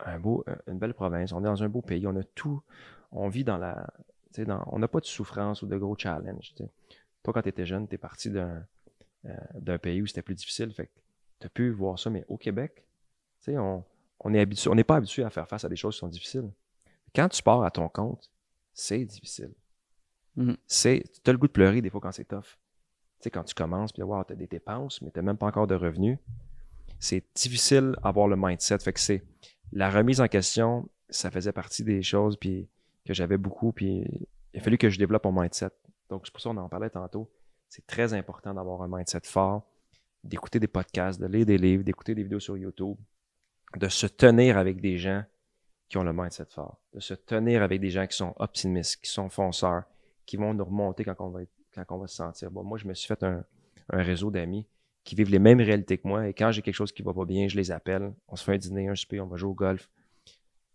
un beau, euh, une belle province, on est dans un beau pays, on a tout, on vit dans la. on n'a pas de souffrance ou de gros challenges. Toi, quand tu étais jeune, tu es parti d'un pays où c'était plus difficile. Fait tu as pu voir ça, mais au Québec, on n'est on pas habitué à faire face à des choses qui sont difficiles. Quand tu pars à ton compte, c'est difficile. Mhm. C'est, tu as le goût de pleurer des fois quand c'est tough. Tu sais, quand tu commences, puis wow, tu as des dépenses, mais tu n'as même pas encore de revenus. C'est difficile d'avoir le mindset. Fait que c'est la remise en question, ça faisait partie des choses que j'avais beaucoup, puis il a fallu que je développe mon mindset. Donc, c'est pour ça qu'on en parlait tantôt. C'est très important d'avoir un mindset fort, d'écouter des podcasts, de lire des livres, d'écouter des vidéos sur YouTube, de se tenir avec des gens qui ont le mindset fort, de se tenir avec des gens qui sont optimistes, qui sont fonceurs, qui vont nous remonter quand on va, va se sentir bon. Moi, je me suis fait un, réseau d'amis qui vivent les mêmes réalités que moi. Et quand j'ai quelque chose qui ne va pas bien, je les appelle. On se fait un dîner, un souper, on va jouer au golf.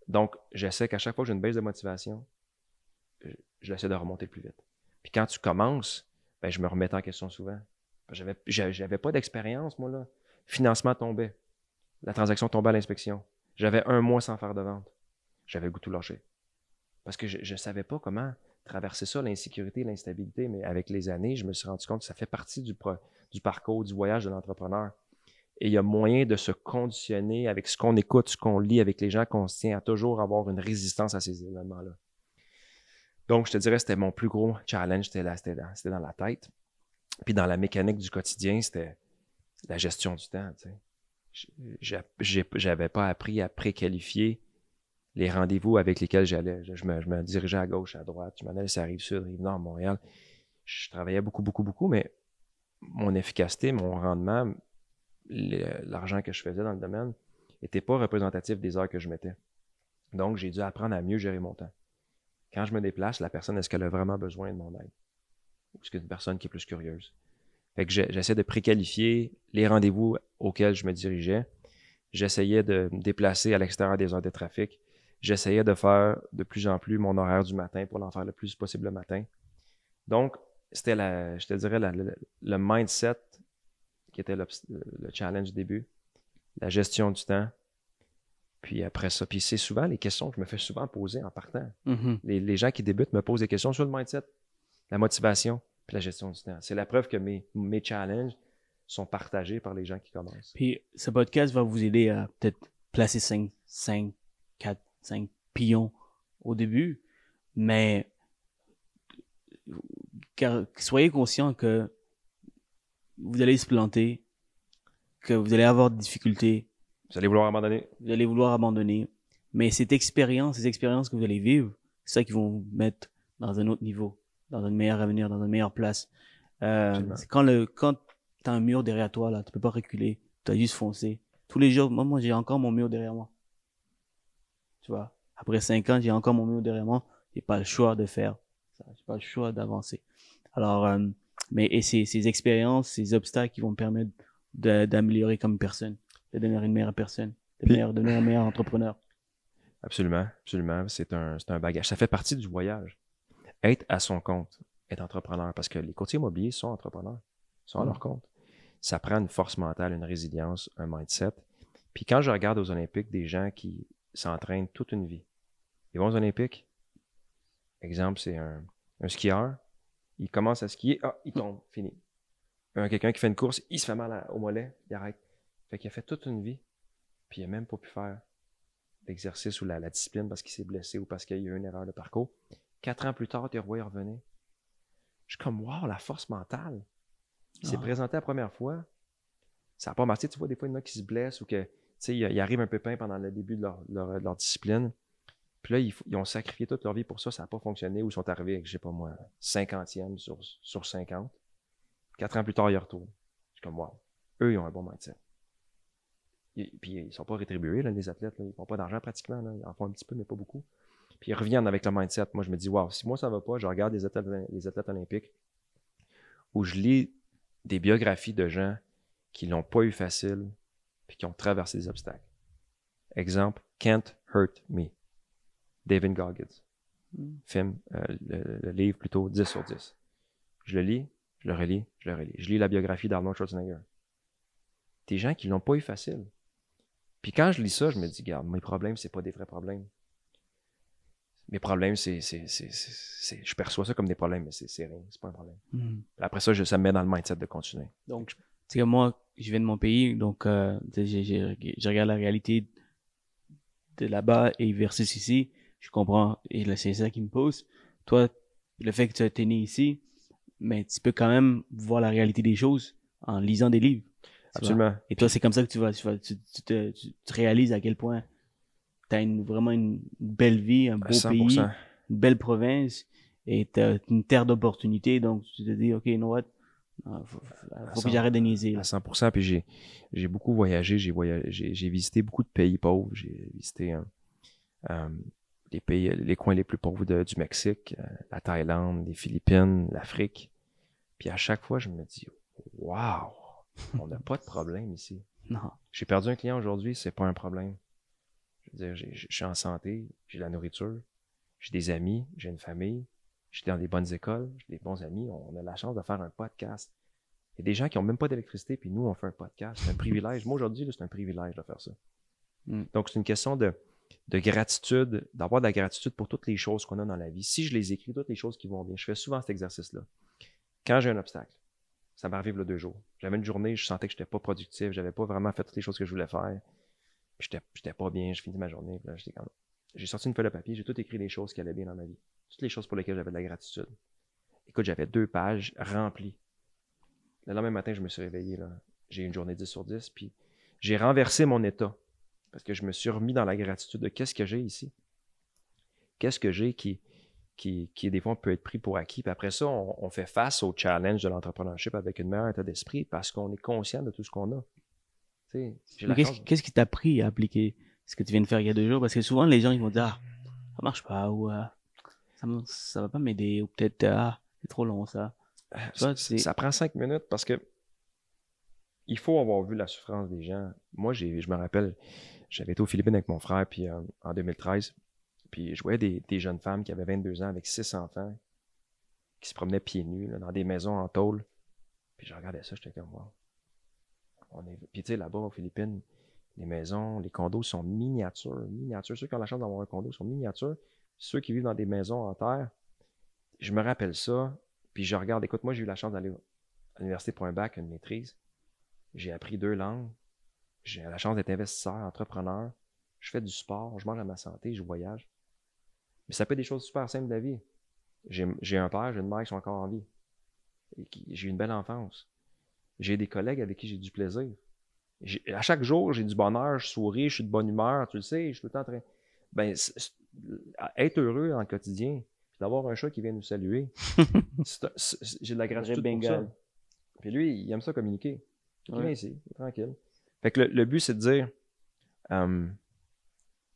Donc, j'essaie qu'à chaque fois que j'ai une baisse de motivation, je l'essaie de remonter plus vite. Puis quand tu commences, ben, je me remets en question souvent. J'avais, j'avais pas d'expérience, moi, là. Financement tombait. La transaction tombait à l'inspection. J'avais un mois sans faire de vente. J'avais le goût de tout lâcher. Parce que je ne savais pas comment traverser ça, l'insécurité, l'instabilité, mais avec les années, je me suis rendu compte que ça fait partie du, parcours, du voyage de l'entrepreneur. Et il y a moyen de se conditionner avec ce qu'on écoute, ce qu'on lit, avec les gens qu'on se tient, à toujours avoir une résistance à ces événements-là. Donc, je te dirais, c'était mon plus gros challenge, c'était dans, la tête. Puis dans la mécanique du quotidien, c'était la gestion du temps. Je n'avais pas appris à préqualifier les rendez-vous avec lesquels j'allais. Je, me, dirigeais à gauche, à droite, je m'en allais sur la rive sud, rive nord, Montréal. Je travaillais beaucoup, beaucoup, beaucoup, mais mon efficacité, mon rendement, l'argent que je faisais dans le domaine n'était pas représentatif des heures que je mettais. Donc, j'ai dû apprendre à mieux gérer mon temps. Quand je me déplace, la personne, est-ce qu'elle a vraiment besoin de mon aide? Ou est-ce qu'une personne qui est plus curieuse? Fait que j'essaie de préqualifier les rendez-vous auxquels je me dirigeais. J'essayais de me déplacer à l'extérieur des heures de trafic j'essayais de faire de plus en plus mon horaire du matin pour l'en faire le plus possible le matin. Donc, c'était, la, je te dirais, le, mindset qui était le, challenge du début, la gestion du temps, puis après ça, puis c'est souvent les questions que je me fais souvent poser en partant. Mm-hmm. Les, gens qui débutent me posent des questions sur le mindset, la motivation, puis la gestion du temps. C'est la preuve que mes, mes challenges sont partagés par les gens qui commencent. Puis ce podcast va vous aider à peut-être placer 5, 5 4, cinq pions au début, mais soyez conscient que vous allez se planter, que vous allez avoir des difficultés. Vous allez vouloir abandonner. Vous allez vouloir abandonner. Mais cette expérience, ces expériences que vous allez vivre, c'est ça qui vont vous mettre dans un autre niveau, dans un meilleur avenir, dans une meilleure place. Euh, quand le, quand t'as un mur derrière toi, là, tu peux pas reculer. tu as juste foncer. Tous les jours, moi j'ai encore mon mur derrière moi. Après cinq ans, j'ai encore mon mur derrière moi. J'ai pas le choix de faire J'ai pas le choix d'avancer. Alors, euh, mais et ces, expériences, ces obstacles qui vont me permettre d'améliorer comme personne, de devenir une meilleure personne, de devenir un meilleur entrepreneur. Absolument, absolument. C'est un, bagage. Ça fait partie du voyage. Être à son compte, être entrepreneur, parce que les courtiers immobiliers sont entrepreneurs, sont à leur mm. compte. Ça prend une force mentale, une résilience, un mindset. Puis quand je regarde aux Olympiques des gens qui entraîne toute une vie. Les bons olympiques, exemple, c'est un, skieur, il commence à skier, ah, il tombe, fini. Un Quelqu'un qui fait une course, il se fait mal au mollet, il arrête. Fait qu'il a fait toute une vie, puis il n'a même pas pu faire l'exercice ou la, discipline parce qu'il s'est blessé ou parce qu'il y a eu une erreur de parcours. Quatre ans plus tard, tu il revenait. Je suis comme, wow, la force mentale. Il s'est ah. présenté la première fois. Ça n'a pas marché. Tu vois, des fois, il y en a qui se blessent ou que sais, ils arrivent un pépin pendant le début de leur, discipline. Puis là, ils, ont sacrifié toute leur vie pour ça, ça n'a pas fonctionné, ou ils sont arrivés avec, je sais pas moi, 50e sur, sur 50. Quatre ans plus tard, ils retournent. Je comme, wow, eux, ils ont un bon mindset. Et, puis ils ne sont pas rétribués, là, les athlètes, ils n'ont pas d'argent pratiquement, ils en font un petit peu, mais pas beaucoup. Puis ils reviennent avec leur mindset. Moi, je me dis, wow, si moi ça ne va pas, je regarde les athlètes, les athlètes olympiques, où je lis des biographies de gens qui l'ont pas eu facile, puis qui ont traversé des obstacles. Exemple, Can't Hurt Me, David Goggins. Hmm. Film, euh, le, livre plutôt 10 sur 10. Je le lis, je le relis, je le relis. Je lis la biographie d'Arnold Schwarzenegger. Des gens qui l'ont pas eu facile. Puis quand je lis ça, je me dis, garde, mes problèmes, c'est pas des vrais problèmes. Mes problèmes, c'est, je perçois ça comme des problèmes, mais c'est, rien, c'est pas un problème. Hmm. Après ça, je, ça me met dans le mindset de continuer. Donc, tu sais, moi, je viens de mon pays, donc euh, je regarde la réalité de là-bas et versus ici. Je comprends, et c'est ça qui me pose. Toi, le fait que tu es né ici, mais tu peux quand même voir la réalité des choses en lisant des livres. Absolument. Et toi, c'est comme ça que tu vas, tu, te, réalises à quel point tu as vraiment une belle vie, un beau pays, une belle province et tu as une terre d'opportunités. Donc, tu te dis, OK, you know what? Ah, faut que À 100%, puis j'ai, beaucoup voyagé, j'ai, visité beaucoup de pays pauvres, j'ai visité euh, euh, les pays, les coins les plus pauvres du Mexique, euh, la Thaïlande, les Philippines, l'Afrique. Puis à chaque fois, je me dis, waouh, on n'a pas de problème ici. Non. J'ai perdu un client aujourd'hui, c'est pas un problème. Je veux dire, je suis en santé, j'ai de la nourriture, j'ai des amis, j'ai une famille, J'étais dans des bonnes écoles, j'ai des bons amis, on a la chance de faire un podcast. Il y a des gens qui n'ont même pas d'électricité, puis nous, on fait un podcast. C'est un privilège. Moi, aujourd'hui, c'est un privilège de faire ça. Hmm. Donc, c'est une question de, gratitude, d'avoir de la gratitude pour toutes les choses qu'on a dans la vie. Si je les écris, toutes les choses qui vont bien, je fais souvent cet exercice-là. Quand j'ai un obstacle, ça m'arrive le deux jours. J'avais une journée, je sentais que je n'étais pas productif, n'avais pas vraiment fait toutes les choses que je voulais faire. Je n'étais pas bien, je finis ma journée. Là, J'ai sorti une feuille de papier, j'ai tout écrit les choses qui allaient bien dans ma vie toutes les choses pour lesquelles j'avais de la gratitude. Écoute, j'avais deux pages remplies. Le lendemain matin, je me suis réveillé. J'ai eu une journée 10 sur 10, puis j'ai renversé mon état parce que je me suis remis dans la gratitude de qu'est-ce que j'ai ici. Qu'est-ce que j'ai qui, qui, qui, des fois, peut être pris pour acquis. Puis après ça, on, fait face au challenge de l'entrepreneurship avec une meilleure état d'esprit parce qu'on est conscient de tout ce qu'on a. Qu'est-ce, qu'est-ce qui t'a pris à appliquer ce que tu viens de faire il y a deux jours? Parce que souvent, les gens, ils vont dire, ah, ça marche pas, ou ah, ça, ne va pas m'aider, ou peut-être, ah, c'est trop long ça. Euh, ça, prend cinq minutes parce que il faut avoir vu la souffrance des gens. Moi, je me rappelle, j'avais été aux Philippines avec mon frère puis, euh, en 2013, puis je voyais des, jeunes femmes qui avaient 22 ans avec six enfants qui se promenaient pieds nus dans des maisons en tôle. Puis je regardais ça, j'étais comme, wow. On est... Puis tu sais, là-bas aux Philippines, les maisons, les condos sont miniatures, miniatures. Ceux qui ont la chance d'avoir un condo sont miniatures ceux qui vivent dans des maisons en terre, je me rappelle ça, puis je regarde, écoute, moi j'ai eu la chance d'aller à l'université pour un bac, une maîtrise, j'ai appris deux langues, j'ai la chance d'être investisseur, entrepreneur, je fais du sport, je mange à ma santé, je voyage. Mais ça peut être des choses super simples de la vie. J'ai un père, j'ai une mère qui sont encore en vie. J'ai une belle enfance. J'ai des collègues avec qui j'ai du plaisir. À chaque jour, j'ai du bonheur, je souris, je suis de bonne humeur, tu le sais, je suis tout le temps en train. Ben, être heureux en quotidien, d'avoir un chat qui vient nous saluer, j'ai de la gratitude pour ça. Puis lui, il aime ça communiquer. Il vient ici, tranquille. Fait que le, but, c'est de dire euh,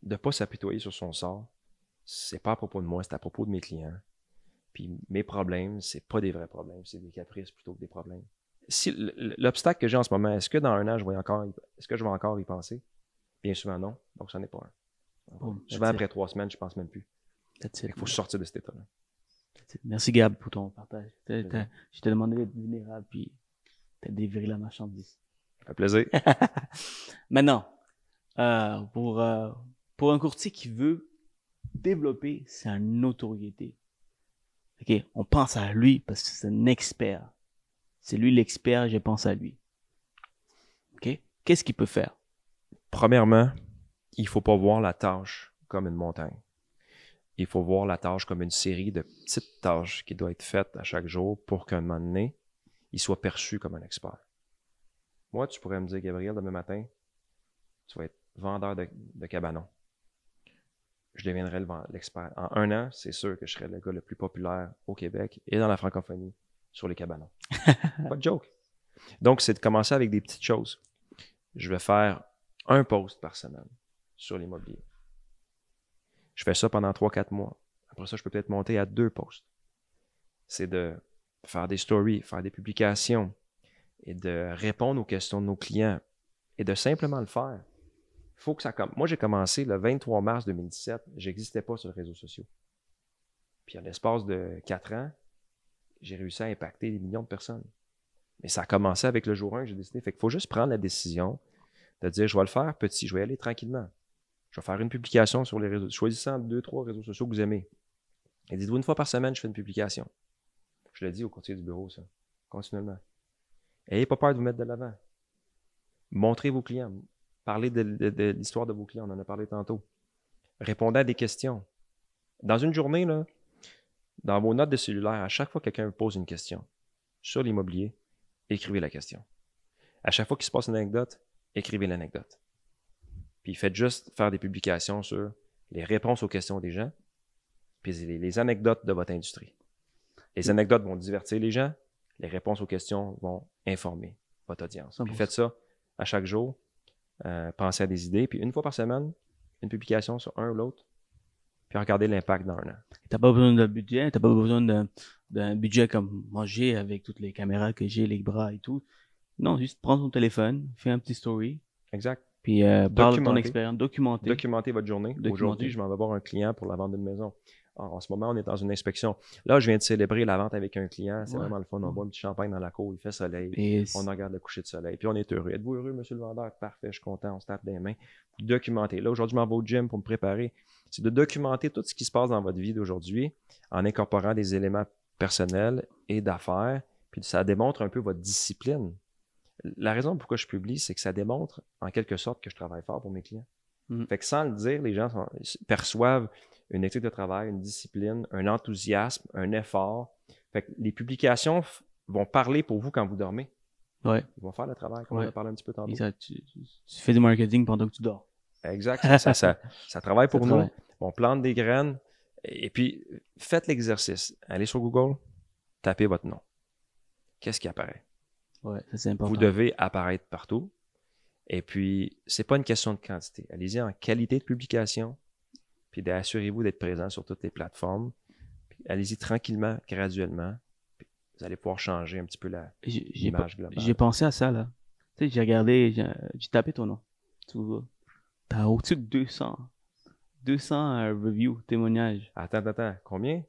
de ne pas s'apitoyer sur son sort. C'est pas à propos de moi, c'est à propos de mes clients. Puis mes problèmes, c'est pas des vrais problèmes, c'est des caprices plutôt que des problèmes. Si l'obstacle que j'ai en ce moment, est-ce que dans un an, je encore, est-ce que je vais encore y penser? Bien souvent non, donc ça n'est pas un. Je vais ben, après trois semaines, je pense même plus. Il faut sortir de cet état-là. Merci Gab pour ton partage. je t'ai demandé d'être vulnérable, puis as dévéré la marchandise. fait plaisir. Maintenant, euh, pour, euh, pour un courtier qui veut développer sa notoriété, ok, on pense à lui parce que c'est un expert. C'est lui l'expert, je pense à lui. ok Qu'est-ce qu'il peut faire? Premièrement, il faut pas voir la tâche comme une montagne. Il faut voir la tâche comme une série de petites tâches qui doivent être faites à chaque jour pour qu'un moment donné, il soit perçu comme un expert. Moi, tu pourrais me dire, Gabriel, demain matin, tu vas être vendeur de, cabanon. Je deviendrai l'expert. en un an, c'est sûr que je serai le gars le plus populaire au Québec et dans la francophonie sur les cabanons. pas de joke. Donc, c'est de commencer avec des petites choses. Je vais faire un post par semaine sur l'immobilier. Je fais ça pendant 3-4 mois. Après ça, je peux peut-être monter à deux postes. C'est de faire des stories, faire des publications et de répondre aux questions de nos clients et de simplement le faire. Faut que ça comme Moi, j'ai commencé le 23 mars 2017. Je n'existais pas sur les réseaux sociaux. Puis, en l'espace de 4 ans, j'ai réussi à impacter des millions de personnes. Mais ça a commencé avec le jour 1 que j'ai décidé. Fait qu'il faut juste prendre la décision de dire, je vais le faire petit, je vais aller tranquillement je vais faire une publication sur les réseaux, choisissant deux, trois réseaux sociaux que vous aimez. Et dites-vous, une fois par semaine, je fais une publication. Je l'ai dis au courtier du bureau, ça, continuellement. Ayez pas peur de vous mettre de l'avant. Montrez vos clients. Parlez de, l'histoire de vos clients, on en a parlé tantôt. Répondez à des questions. Dans une journée, là, dans vos notes de cellulaire, à chaque fois que quelqu'un pose une question sur l'immobilier, écrivez la question. À chaque fois qu'il se passe une anecdote, écrivez l'anecdote. Puis faites juste faire des publications sur les réponses aux questions des gens, puis les, anecdotes de votre industrie. Les mm. anecdotes vont divertir les gens, les réponses aux questions vont informer votre audience. Puis faites ça à chaque jour, euh, pensez à des idées, puis une fois par semaine, une publication sur un ou l'autre, puis regardez l'impact dans un an. T'as pas besoin de budget, t'as pas besoin d'un budget comme moi j'ai avec toutes les caméras que j'ai, les bras et tout. Non, juste prends ton téléphone, fais un petit story. Exact. Puis euh, de ton expérience, documenter. Documenter votre journée. Aujourd'hui, je m'en vais voir un client pour la vente d'une maison. en ce moment, on est dans une inspection. Là, je viens de célébrer la vente avec un client. C'est vraiment le fun. On boit un petit champagne dans la cour, il fait soleil. on regarde le coucher de soleil. Puis on est heureux. Êtes-vous heureux, monsieur le vendeur? Parfait, je suis content. On se tape des mains. Documenter. Là, aujourd'hui, je m'en vais au gym pour me préparer. C'est de documenter tout ce qui se passe dans votre vie d'aujourd'hui en incorporant des éléments personnels et d'affaires. Puis ça démontre un peu votre discipline la raison pourquoi je publie, c'est que ça démontre en quelque sorte que je travaille fort pour mes clients. Mm. Fait que sans le dire, les gens perçoivent une éthique de travail, une discipline, un enthousiasme, un effort. Fait que les publications vont parler pour vous quand vous dormez. Ouais. Ils vont faire le travail, on a parlé un petit peu tantôt. Tu, fais du marketing pendant que tu dors. Exact. ça, travaille pour nous. On plante des graines. Et puis, faites l'exercice. Allez sur Google, tapez votre nom. Qu'est-ce qui apparaît? c'est important. Vous devez apparaître partout. Et puis, c'est pas une question de quantité. Allez-y en qualité de publication, puis assurez-vous d'être présent sur toutes les plateformes. Allez-y tranquillement, graduellement. vous allez pouvoir changer un petit peu la l'image globale. J'ai pensé à ça, là. Tu sais, j'ai regardé, j'ai tapé ton nom. Tu as au-dessus de 200. 200 euh, reviews, témoignages. Attends, attends, combien?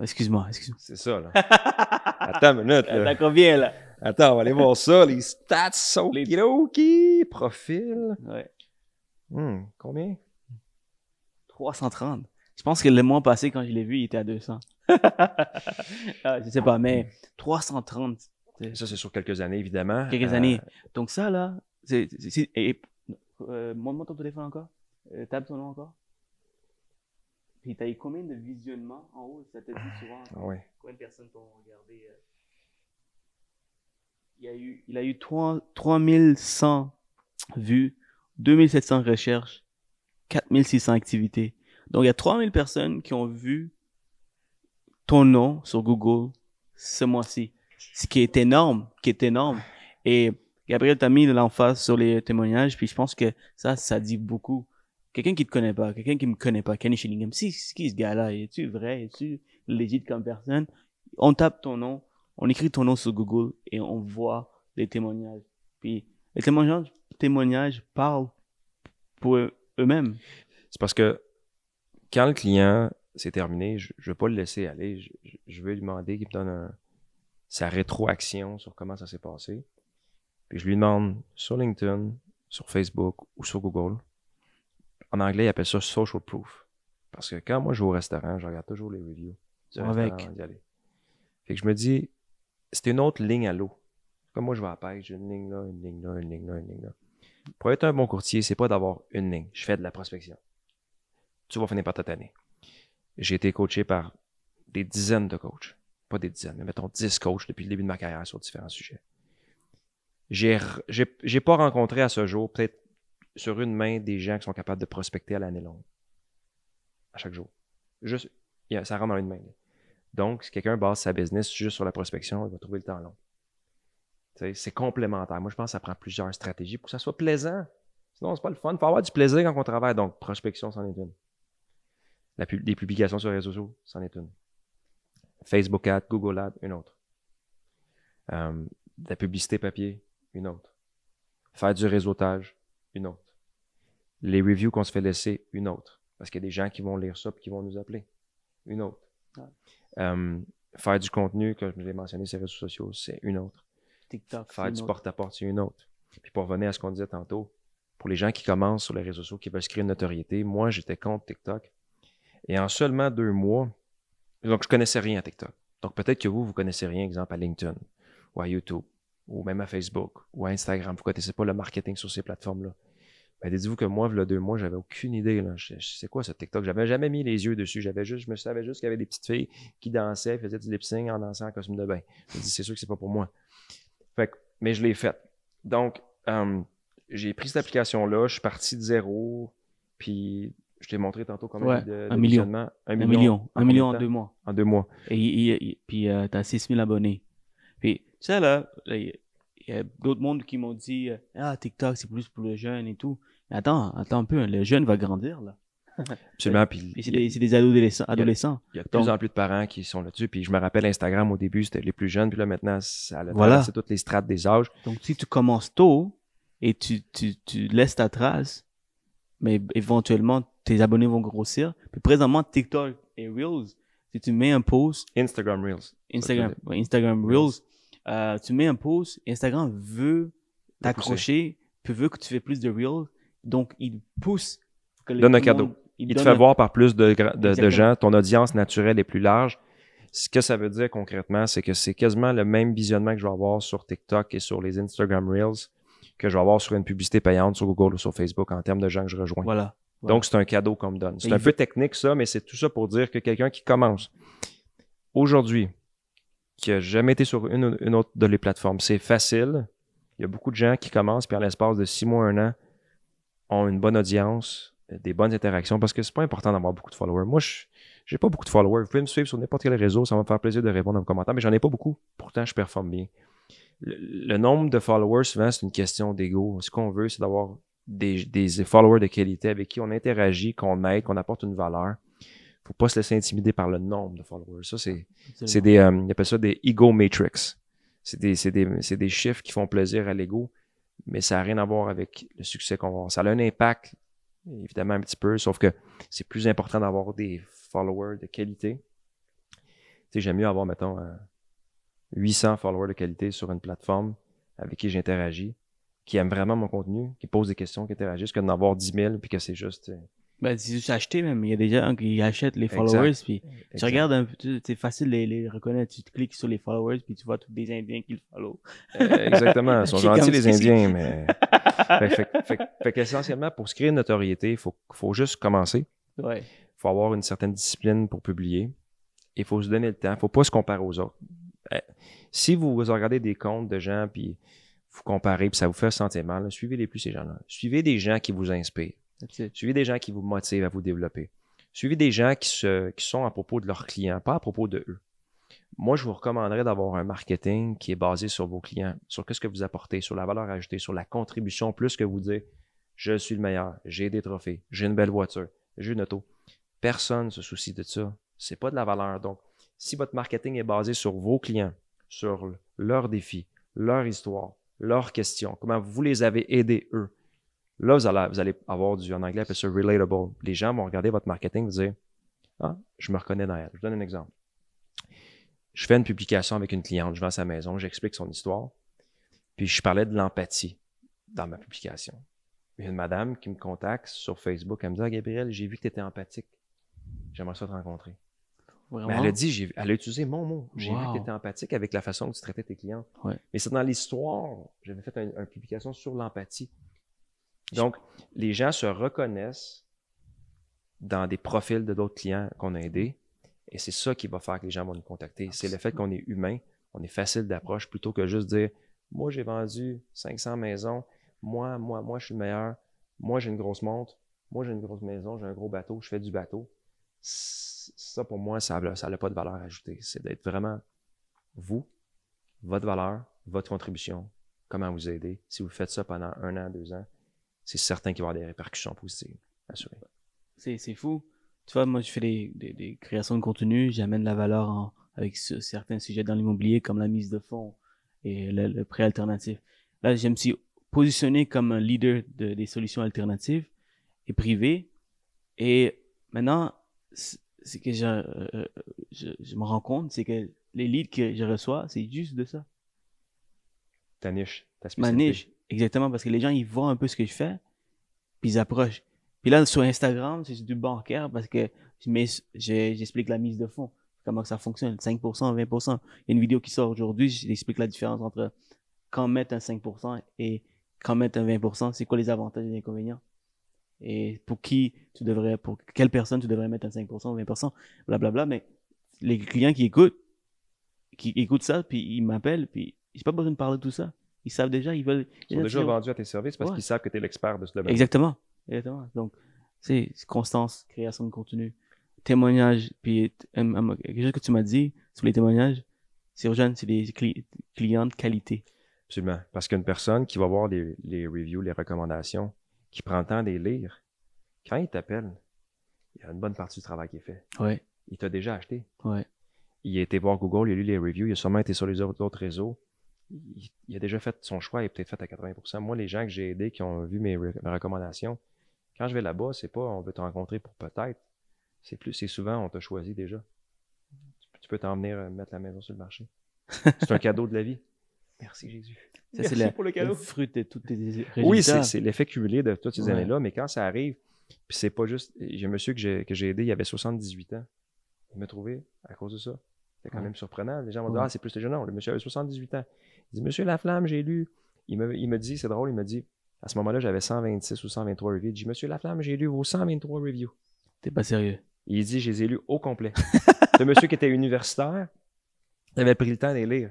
Excuse-moi, excuse-moi. C'est ça, là. attends une minute, là. T'as combien, là? Attends, on va aller voir ça. Les stats sont les... profil. Ouais. Hmm, combien? 330. Je pense que le mois passé, quand je l'ai vu, il était à 200. ah, je sais pas, mais 330. Ça, c'est sur quelques années, évidemment. Quelques années. Euh, Donc ça, là, c'est... Euh, montre-moi ton téléphone encore. Euh, Table ton nom encore. Puis t'as eu combien de visionnements en haut? Ça te dit souvent ah, ouais. combien de personnes t'ont regardé il a eu, il a eu 3, 3100 vues, 2700 recherches, 4600 activités. Donc, il y a 3000 personnes qui ont vu ton nom sur Google ce mois-ci. Ce qui est énorme, qui est énorme. Et Gabriel t'a mis l'emphase sur les témoignages, puis je pense que ça, ça dit beaucoup. Quelqu'un qui te connaît pas, quelqu'un qui me connaît pas, Kenny Schillingham, si, qui ce gars-là? Es-tu vrai? Es-tu légit comme personne? On tape ton nom, on écrit ton nom sur Google et on voit les témoignages. Puis les témoignages, parlent pour eux-mêmes. C'est parce que quand le client s'est terminé, je ne veux pas le laisser aller. Je, veux lui demander qu'il me donne sa rétroaction sur comment ça s'est passé. Puis je lui demande sur LinkedIn, sur Facebook ou sur Google. En anglais, ils appellent ça social proof. Parce que quand moi je vais au restaurant, je regarde toujours les reviews. Avec. Fait que je me dis, c'est une autre ligne à l'eau. Comme moi, je vais à la j'ai une ligne là, une ligne là, une ligne là, une ligne là. Pour être un bon courtier, c'est pas d'avoir une ligne. Je fais de la prospection. Tu vas finir par année. J'ai été coaché par des dizaines de coachs. Pas des dizaines, mais mettons dix coachs depuis le début de ma carrière sur différents sujets. J'ai, j'ai, j'ai pas rencontré à ce jour, peut-être sur une main, des gens qui sont capables de prospecter à l'année longue. À chaque jour. Juste, ça rentre dans une main. Donc, si quelqu'un base sa business juste sur la prospection, il va trouver le temps long. C'est complémentaire. Moi, je pense que ça prend plusieurs stratégies pour que ça soit plaisant. Sinon, c'est pas le fun. Il faut avoir du plaisir quand on travaille. Donc, prospection, c'en est une. les publications sur les réseaux sociaux, c'en est une. Facebook ad, Google ad, une autre. Euh, la publicité papier, une autre. Faire du réseautage, une autre. Les reviews qu'on se fait laisser, une autre. Parce qu'il y a des gens qui vont lire ça et qui vont nous appeler. Une autre. Euh, faire du contenu, que je vous ai mentionné, sur les réseaux sociaux, c'est une autre. TikTok. Faire du porte-à-porte, c'est une autre. Puis pour revenir à ce qu'on disait tantôt, pour les gens qui commencent sur les réseaux sociaux, qui veulent se créer une notoriété, moi, j'étais contre TikTok. Et en seulement deux mois, donc je connaissais rien à TikTok. Donc peut-être que vous, vous connaissez rien, exemple, à LinkedIn ou à YouTube ou même à Facebook ou à Instagram. Vous ne connaissez pas le marketing sur ces plateformes-là. Ben, dites-vous que moi, a deux mois, j'avais aucune idée. c'est quoi ce TikTok? J'avais jamais mis les yeux dessus. J'avais juste, je me savais juste qu'il y avait des petites filles qui dansaient, faisaient du lip sync en dansant en costume de bain. Je me dis, c'est sûr que c'est pas pour moi. Fait mais je l'ai fait. Donc, euh, j'ai pris cette application-là, je suis parti de zéro, puis je t'ai montré tantôt combien ouais, de, de un, million. un million. Un million. En, deux mois. En deux mois. Et, puis, tu as 6000 abonnés. Puis, ça, là, il y a d'autres mondes qui m'ont dit euh, Ah, TikTok, c'est plus pour les jeunes et tout. Attends, attends un peu, le jeune va grandir, là. Absolument. Puis, c'est des, adolescents. Il y a, de plus en plus de parents qui sont là-dessus. Puis je me rappelle Instagram au début, c'était les plus jeunes. Puis là, maintenant, ça toutes les strates des âges. Donc si tu commences tôt et tu, laisses ta trace, mais éventuellement, tes abonnés vont grossir. Puis présentement, TikTok et Reels, si tu mets un post. Instagram Reels. Instagram, Instagram Reels. Euh, tu mets un post, Instagram veut t'accrocher, puis veut que tu fais plus de Reels. Donc, il pousse. donne un cadeau. il, te fait voir par plus de, gens. Ton audience naturelle est plus large. Ce que ça veut dire concrètement, c'est que c'est quasiment le même visionnement que je vais avoir sur TikTok et sur les Instagram Reels que je vais avoir sur une publicité payante sur Google ou sur Facebook en termes de gens que je rejoins. Voilà. Donc, c'est un cadeau qu'on me donne. C'est un peu technique, ça, mais c'est tout ça pour dire que quelqu'un qui commence aujourd'hui, qui a jamais été sur une, une autre de les plateformes, c'est facile. Il y a beaucoup de gens qui commencent, puis en l'espace de six mois, un an, ont une bonne audience, euh, des bonnes interactions, parce que c'est pas important d'avoir beaucoup de followers. Moi, je n'ai pas beaucoup de followers. Vous pouvez me suivre sur n'importe quel réseau, ça va me faire plaisir de répondre à vos commentaires, mais j'en ai pas beaucoup. Pourtant, je performe bien. Le, nombre de followers, souvent, c'est une question d'ego. Ce qu'on veut, c'est d'avoir des, followers de qualité avec qui on interagit, qu'on aide, qu'on apporte une valeur. Faut pas se laisser intimider par le nombre de followers. Ça, c'est, des, euh, ça des ego matrix. C'est des chiffres qui font plaisir à l'ego mais ça n'a rien à voir avec le succès qu'on va avoir. Ça a un impact, évidemment, un petit peu, sauf que c'est plus important d'avoir des followers de qualité. Tu sais, j'aime mieux avoir, mettons, 800 followers de qualité sur une plateforme avec qui j'interagis, qui aiment vraiment mon contenu, qui posent des questions, qui interagissent, que d'en avoir 10 000 puis que c'est juste euh, ben, c'est juste acheter même. Il y a des gens qui achètent les followers. Puis tu regardes un peu, c'est facile de les, reconnaître. Tu cliques sur les followers, puis tu vois tous les Indiens qui le follow. Euh, exactement. Ils sont gentils, les Indiens. Mais... fait, qu'essentiellement, pour se créer une notoriété, il faut, faut juste commencer. Il faut avoir une certaine discipline pour publier. Il faut se donner le temps. Il ne faut pas se comparer aux autres. Euh, si vous regardez des comptes de gens, puis vous comparez, puis ça vous fait sentir mal, suivez les plus ces gens-là. Suivez des gens qui vous inspirent Suivez des gens qui vous motivent à vous développer. Suivez des gens qui, sont à propos de leurs clients, pas à propos de eux. Moi, je vous recommanderais d'avoir un marketing qui est basé sur vos clients, sur ce que vous apportez, sur la valeur ajoutée, sur la contribution, plus que vous dire je suis le meilleur, j'ai des trophées, j'ai une belle voiture, j'ai une auto. Personne ne se soucie de ça. C'est pas de la valeur. Donc, si votre marketing est basé sur vos clients, sur leurs défis, leur histoire, leurs questions, comment vous les avez aidés eux, Là, vous allez, avoir du, en anglais, appelle ça relatable. Les gens vont regarder votre marketing et dire, ah, je me reconnais dans elle. Je vous donne un exemple. Je fais une publication avec une cliente, je vais à sa maison, j'explique son histoire, puis je parlais de l'empathie dans ma publication. une madame qui me contacte sur Facebook, elle me dit ah, Gabriel, j'ai vu que tu étais empathique. J'aimerais ça te rencontrer. elle a dit, elle a utilisé mon mot. J'ai vu que tu étais empathique avec la façon que tu traitais tes clients. Mais c'est dans l'histoire, j'avais fait une publication sur l'empathie. Donc, les gens se reconnaissent dans des profils de d'autres clients qu'on a aidés. Et c'est ça qui va faire que les gens vont nous contacter. C'est le fait qu'on est humain, on est facile d'approche plutôt que juste dire Moi, j'ai vendu 500 maisons, moi, moi, moi, je suis le meilleur, moi, j'ai une grosse montre, moi, j'ai une grosse maison, j'ai un gros bateau, je fais du bateau. Ça, pour moi, ça n'a pas de valeur ajoutée. C'est d'être vraiment vous, votre valeur, votre contribution, comment vous aider. Si vous faites ça pendant un an, deux ans, c'est certain qu'il va y avoir des répercussions positives, assuré. C'est fou. Tu vois, moi, je fais des, créations de contenu, j'amène la valeur avec certains sujets dans l'immobilier, comme la mise de fonds et le, prêt alternatif. Là, je me suis positionné comme un leader des solutions alternatives et privées. Et maintenant, ce que euh, je, me rends compte, c'est que les leads que je reçois, c'est juste de ça. Ta niche, ta spécialité. niche, Exactement, parce que les gens, ils voient un peu ce que je fais, puis ils approchent. Puis là, sur Instagram, c'est du bancaire parce que mais j'explique la mise de fond comment ça fonctionne, 5%, 20%. Il y a une vidéo qui sort aujourd'hui, j'explique la différence entre quand mettre un 5% et quand mettre un 20%, c'est quoi les avantages et les inconvénients. Et pour qui tu devrais, pour quelle personne tu devrais mettre un 5% 20%, blablabla. Bla, mais les clients qui écoutent, qui écoutent ça, puis ils m'appellent, puis j'ai pas besoin de parler de tout ça. Ils savent déjà, ils veulent. Ils sont déjà vendu à tes services parce qu'ils savent que tu es l'expert de ce domaine. Exactement. Exactement. Donc, c'est constance, création de contenu, témoignage, puis euh, euh, quelque chose que tu m'as dit sur les témoignages, c'est aux jeunes, c'est des clients de qualité. Absolument. Parce qu'une personne qui va voir les, reviews, les recommandations, qui prend le temps de les lire, quand il t'appelle, il y a une bonne partie du travail qui est fait. Oui. Il t'a déjà acheté. Oui. Il a été voir Google, il a lu les reviews, il a sûrement été sur les autres réseaux, il, a déjà fait son choix, et peut-être fait à 80%. Moi, les gens que j'ai aidés, qui ont vu mes, recommandations, quand je vais là-bas, c'est pas on veut te rencontrer pour peut-être. C'est plus, c'est souvent on t'a choisi déjà. Tu, peux t'en venir euh, mettre la maison sur le marché. C'est un cadeau de la vie. Merci Jésus. c'est pour le cadeau. fruit de toutes tes résultats. Oui, c'est l'effet cumulé de toutes ces années-là, mais quand ça arrive, puis c'est pas juste. J'ai un monsieur que j'ai aidé, il avait 78 ans. Il me trouvé à cause de ça. C'était quand même surprenant. Les gens vont dire Ah, c'est plus que jeune Non, le monsieur avait 78 ans. Il dit Monsieur Laflamme, j'ai lu. Il me, dit C'est drôle, il me dit À ce moment-là, j'avais 126 ou 123 reviews. Il dit Monsieur Laflamme, j'ai lu vos 123 reviews. T'es pas sérieux Il dit Je les ai lus au complet. Le monsieur qui était universitaire, avait pris le temps de lire.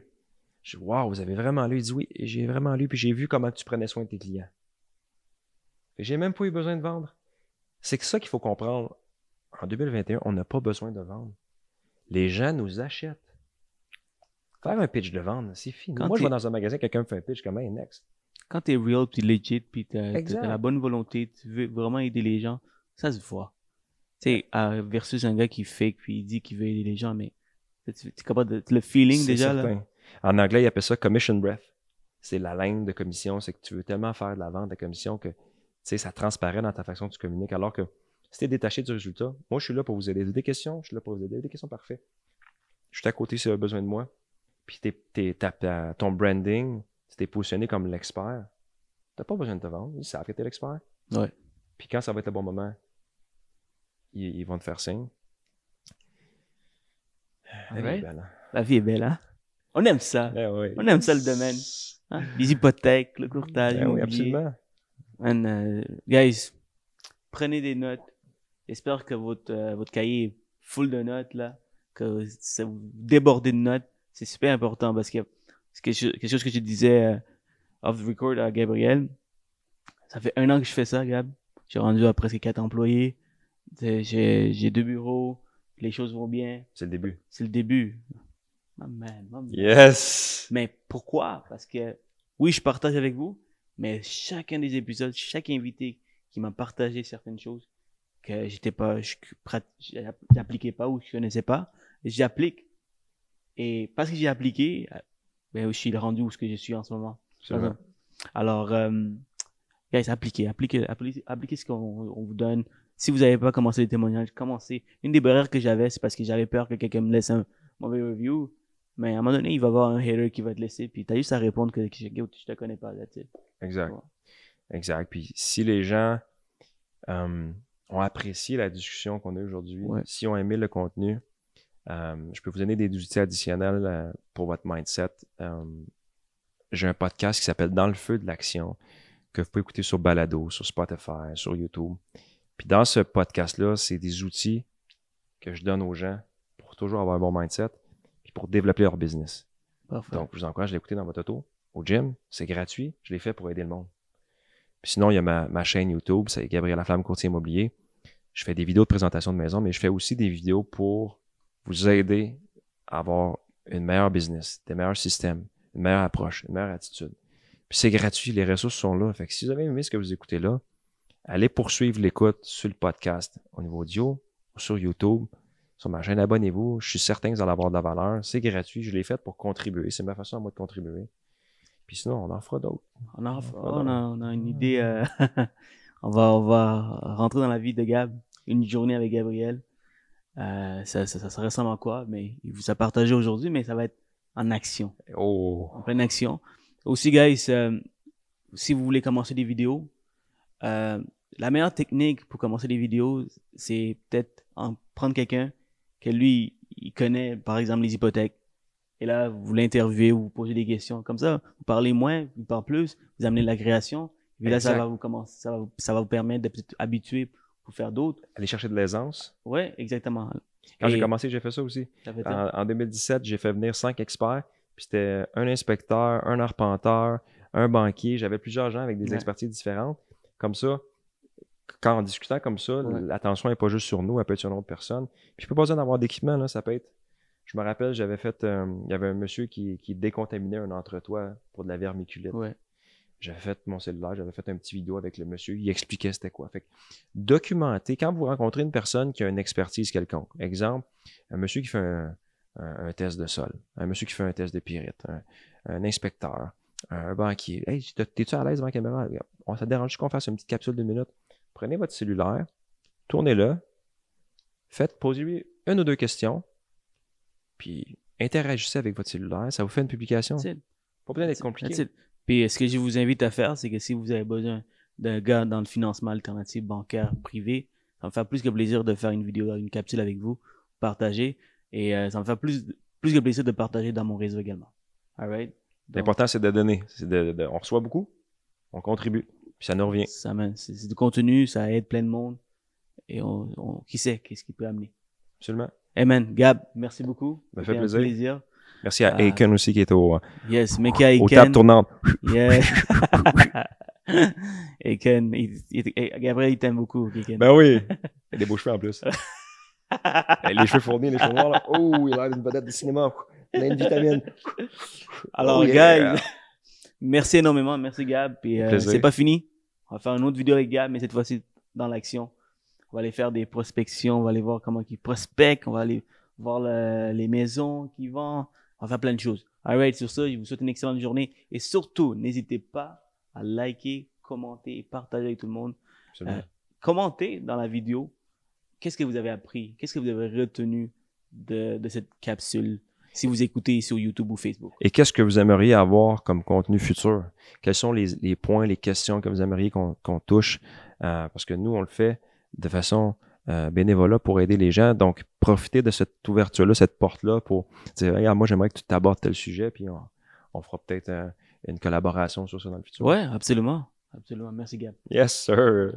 Je dis Waouh, vous avez vraiment lu Il dit Oui, j'ai vraiment lu, puis j'ai vu comment tu prenais soin de tes clients. J'ai même pas eu besoin de vendre. C'est que ça qu'il faut comprendre. En 2021, on n'a pas besoin de vendre. Les gens nous achètent. Faire un pitch de vente, c'est fini. Moi, je vais dans un magasin, quelqu'un me fait un pitch comme un next. Quand t'es real, t'es legit, puis t'as la bonne volonté, tu veux vraiment aider les gens, ça se voit. Tu versus un gars qui fake, puis il dit qu'il veut aider les gens, mais es capable de. le feeling déjà, là. En anglais, il appelle ça commission breath. C'est la ligne de commission, c'est que tu veux tellement faire de la vente de commission que, tu sais, ça transparaît dans ta façon que tu communiques, alors que si t'es détaché du résultat, moi, je suis là pour vous aider. Des questions, je suis là pour vous aider. Des questions, parfaites. Je suis à côté si tu as besoin de moi puis ton branding, tu t'es positionné comme l'expert, t'as pas besoin de te vendre. Ils savent que t'es l'expert. Ouais. Puis quand ça va être le bon moment, ils, vont te faire signe. La vie est belle. Hein. La vie est belle, hein. On aime ça. Eh On aime ça le domaine. Hein. Les hypothèques, le courtage. Eh oui, absolument. Euh, guys, prenez des notes. J'espère que votre, euh, votre cahier est full de notes, là. Que ça vous de notes c'est super important parce que c'est quelque chose que je disais euh, off the record à Gabriel. Ça fait un an que je fais ça, Gab. J'ai rendu à presque quatre employés. J'ai deux bureaux. Les choses vont bien. C'est le début. C'est le début. Yes. Mais pourquoi? Parce que oui, je partage avec vous, mais chacun des épisodes, chaque invité qui m'a partagé certaines choses que j'étais pas, je j'appliquais pas ou je connaissais pas, j'applique et parce que j'ai appliqué, euh, ben, je suis rendu où ce que je suis en ce moment. Vrai. Alors, euh, guys, appliquez, appliquez, ce qu'on vous donne. Si vous n'avez pas commencé le témoignage, commencez. Une des barrières que j'avais, c'est parce que j'avais peur que quelqu'un me laisse un mauvais review. Mais à un moment donné, il va y avoir un hater qui va te laisser, puis tu as juste à répondre que, je ne te connais pas. Là, exact. Exact. Puis si les gens euh, ont apprécié la discussion qu'on a aujourd'hui, si ont aimé le contenu, euh, je peux vous donner des outils additionnels euh, pour votre mindset. Euh, j'ai un podcast qui s'appelle Dans le feu de l'action que vous pouvez écouter sur Balado, sur Spotify, sur YouTube. Puis dans ce podcast-là, c'est des outils que je donne aux gens pour toujours avoir un bon mindset et pour développer leur business. Donc, je vous encourage à l'écouter dans votre auto, au gym. C'est gratuit. Je l'ai fait pour aider le monde. sinon, il y a ma, ma chaîne YouTube, c'est Gabriel Laflamme Courtier Immobilier. Je fais des vidéos de présentation de maison, mais je fais aussi des vidéos pour vous aider à avoir une meilleure business, des meilleurs systèmes, une meilleure approche, une meilleure attitude. Puis c'est gratuit, les ressources sont là. Fait si vous avez aimé ce que vous écoutez là, allez poursuivre l'écoute sur le podcast au niveau audio sur YouTube. Sur ma chaîne, abonnez-vous. Je suis certain que vous allez avoir de la valeur. C'est gratuit. Je l'ai fait pour contribuer. C'est ma façon à moi de contribuer. Puis sinon, on en fera d'autres. On en fera. On, a, on a une idée. Euh, on, va, on va rentrer dans la vie de Gab. Une journée avec Gabriel. Euh, ça, ça, ressemble à quoi? Mais il vous a partagé aujourd'hui, mais ça va être en action. Oh. En pleine action. Aussi, guys, euh, si vous voulez commencer des vidéos, euh, la meilleure technique pour commencer des vidéos, c'est peut-être en prendre quelqu'un que lui, il connaît, par exemple, les hypothèques. Et là, vous l'interviewez vous posez des questions. Comme ça, vous parlez moins, vous parlez plus, vous amenez de la création. Et là, ça va vous commencer, ça va ça va vous permettre d'être habitué pour faire d'autres. Aller chercher de l'aisance. Oui, exactement. Quand j'ai commencé, j'ai fait ça aussi. en, 2017, j'ai fait venir cinq experts, puis c'était un inspecteur, un arpenteur, un banquier. J'avais plusieurs gens avec des expertises différentes. Comme ça, quand en discutant comme ça, l'attention n'est pas juste sur nous, elle peut être sur une autre personne. Puis pas besoin d'avoir d'équipement, ça peut être. Je me rappelle, j'avais fait. Euh, il y avait un monsieur qui, décontaminait un entretoit pour de la vermiculite. Ouais. J'avais fait mon cellulaire, j'avais fait un petit vidéo avec le monsieur, il expliquait c'était quoi. Fait que, documenter, quand vous rencontrez une personne qui a une expertise quelconque, exemple, un monsieur qui fait un, test de sol, un monsieur qui fait un test de pyrite, un, inspecteur, un banquier. Hey, t'es-tu à l'aise devant la caméra? On, ça dérange qu'on fasse une petite capsule de minutes? Prenez votre cellulaire, tournez-le, faites, posez-lui une ou deux questions, puis interagissez avec votre cellulaire. Ça vous fait une publication. Pas besoin d'être compliqué. Et euh, ce que je vous invite à faire, c'est que si vous avez besoin d'un gars dans le financement alternatif bancaire privé, ça me fait plus que plaisir de faire une vidéo, une capsule avec vous, partager. Et euh, ça me fait plus, plus que plaisir de partager dans mon réseau également. All right? L'important, c'est de donner. on reçoit beaucoup, on contribue, puis ça nous revient. Ça, c'est du contenu, ça aide plein de monde. Et on, qui sait qu'est-ce qui peut amener. Absolument. Amen. Gab, merci beaucoup. Ça fait plaisir. Merci à ah. Aiken aussi qui est au, yes, Mickey Aiken. au table tournante. Yeah. Aiken, Gabriel, il t'aime beaucoup, Ben oui. Il a des beaux cheveux en plus. Ben, les cheveux fournis, les cheveux noirs, Oh, il a une badette de cinéma. Il a une Alors, oh, merci énormément. Merci, Gab. Euh, c'est pas fini. On va faire une autre vidéo avec Gab, mais cette fois-ci dans l'action. On va aller faire des prospections. On va aller voir comment ils prospectent. On va aller voir les maisons qu'ils vendent. On va faire plein de choses. Alright, sur ce, je vous souhaite une excellente journée et surtout, n'hésitez pas à liker, commenter et partager avec tout le monde. Euh, commentez dans la vidéo qu'est-ce que vous avez appris, qu'est-ce que vous avez retenu de, cette capsule si vous écoutez sur YouTube ou Facebook. Et qu'est-ce que vous aimeriez avoir comme contenu futur? Quels sont les, points, les questions que vous aimeriez qu'on touche? Euh, parce que nous, on le fait de façon euh, bénévolat pour aider les gens. Donc, profitez de cette ouverture-là, cette porte-là pour dire, regarde, moi, j'aimerais que tu t'abordes tel sujet, puis on, fera peut-être euh, une collaboration sur ça dans le futur. Oui, absolument. Absolument. Merci, Gab. Yes, sir.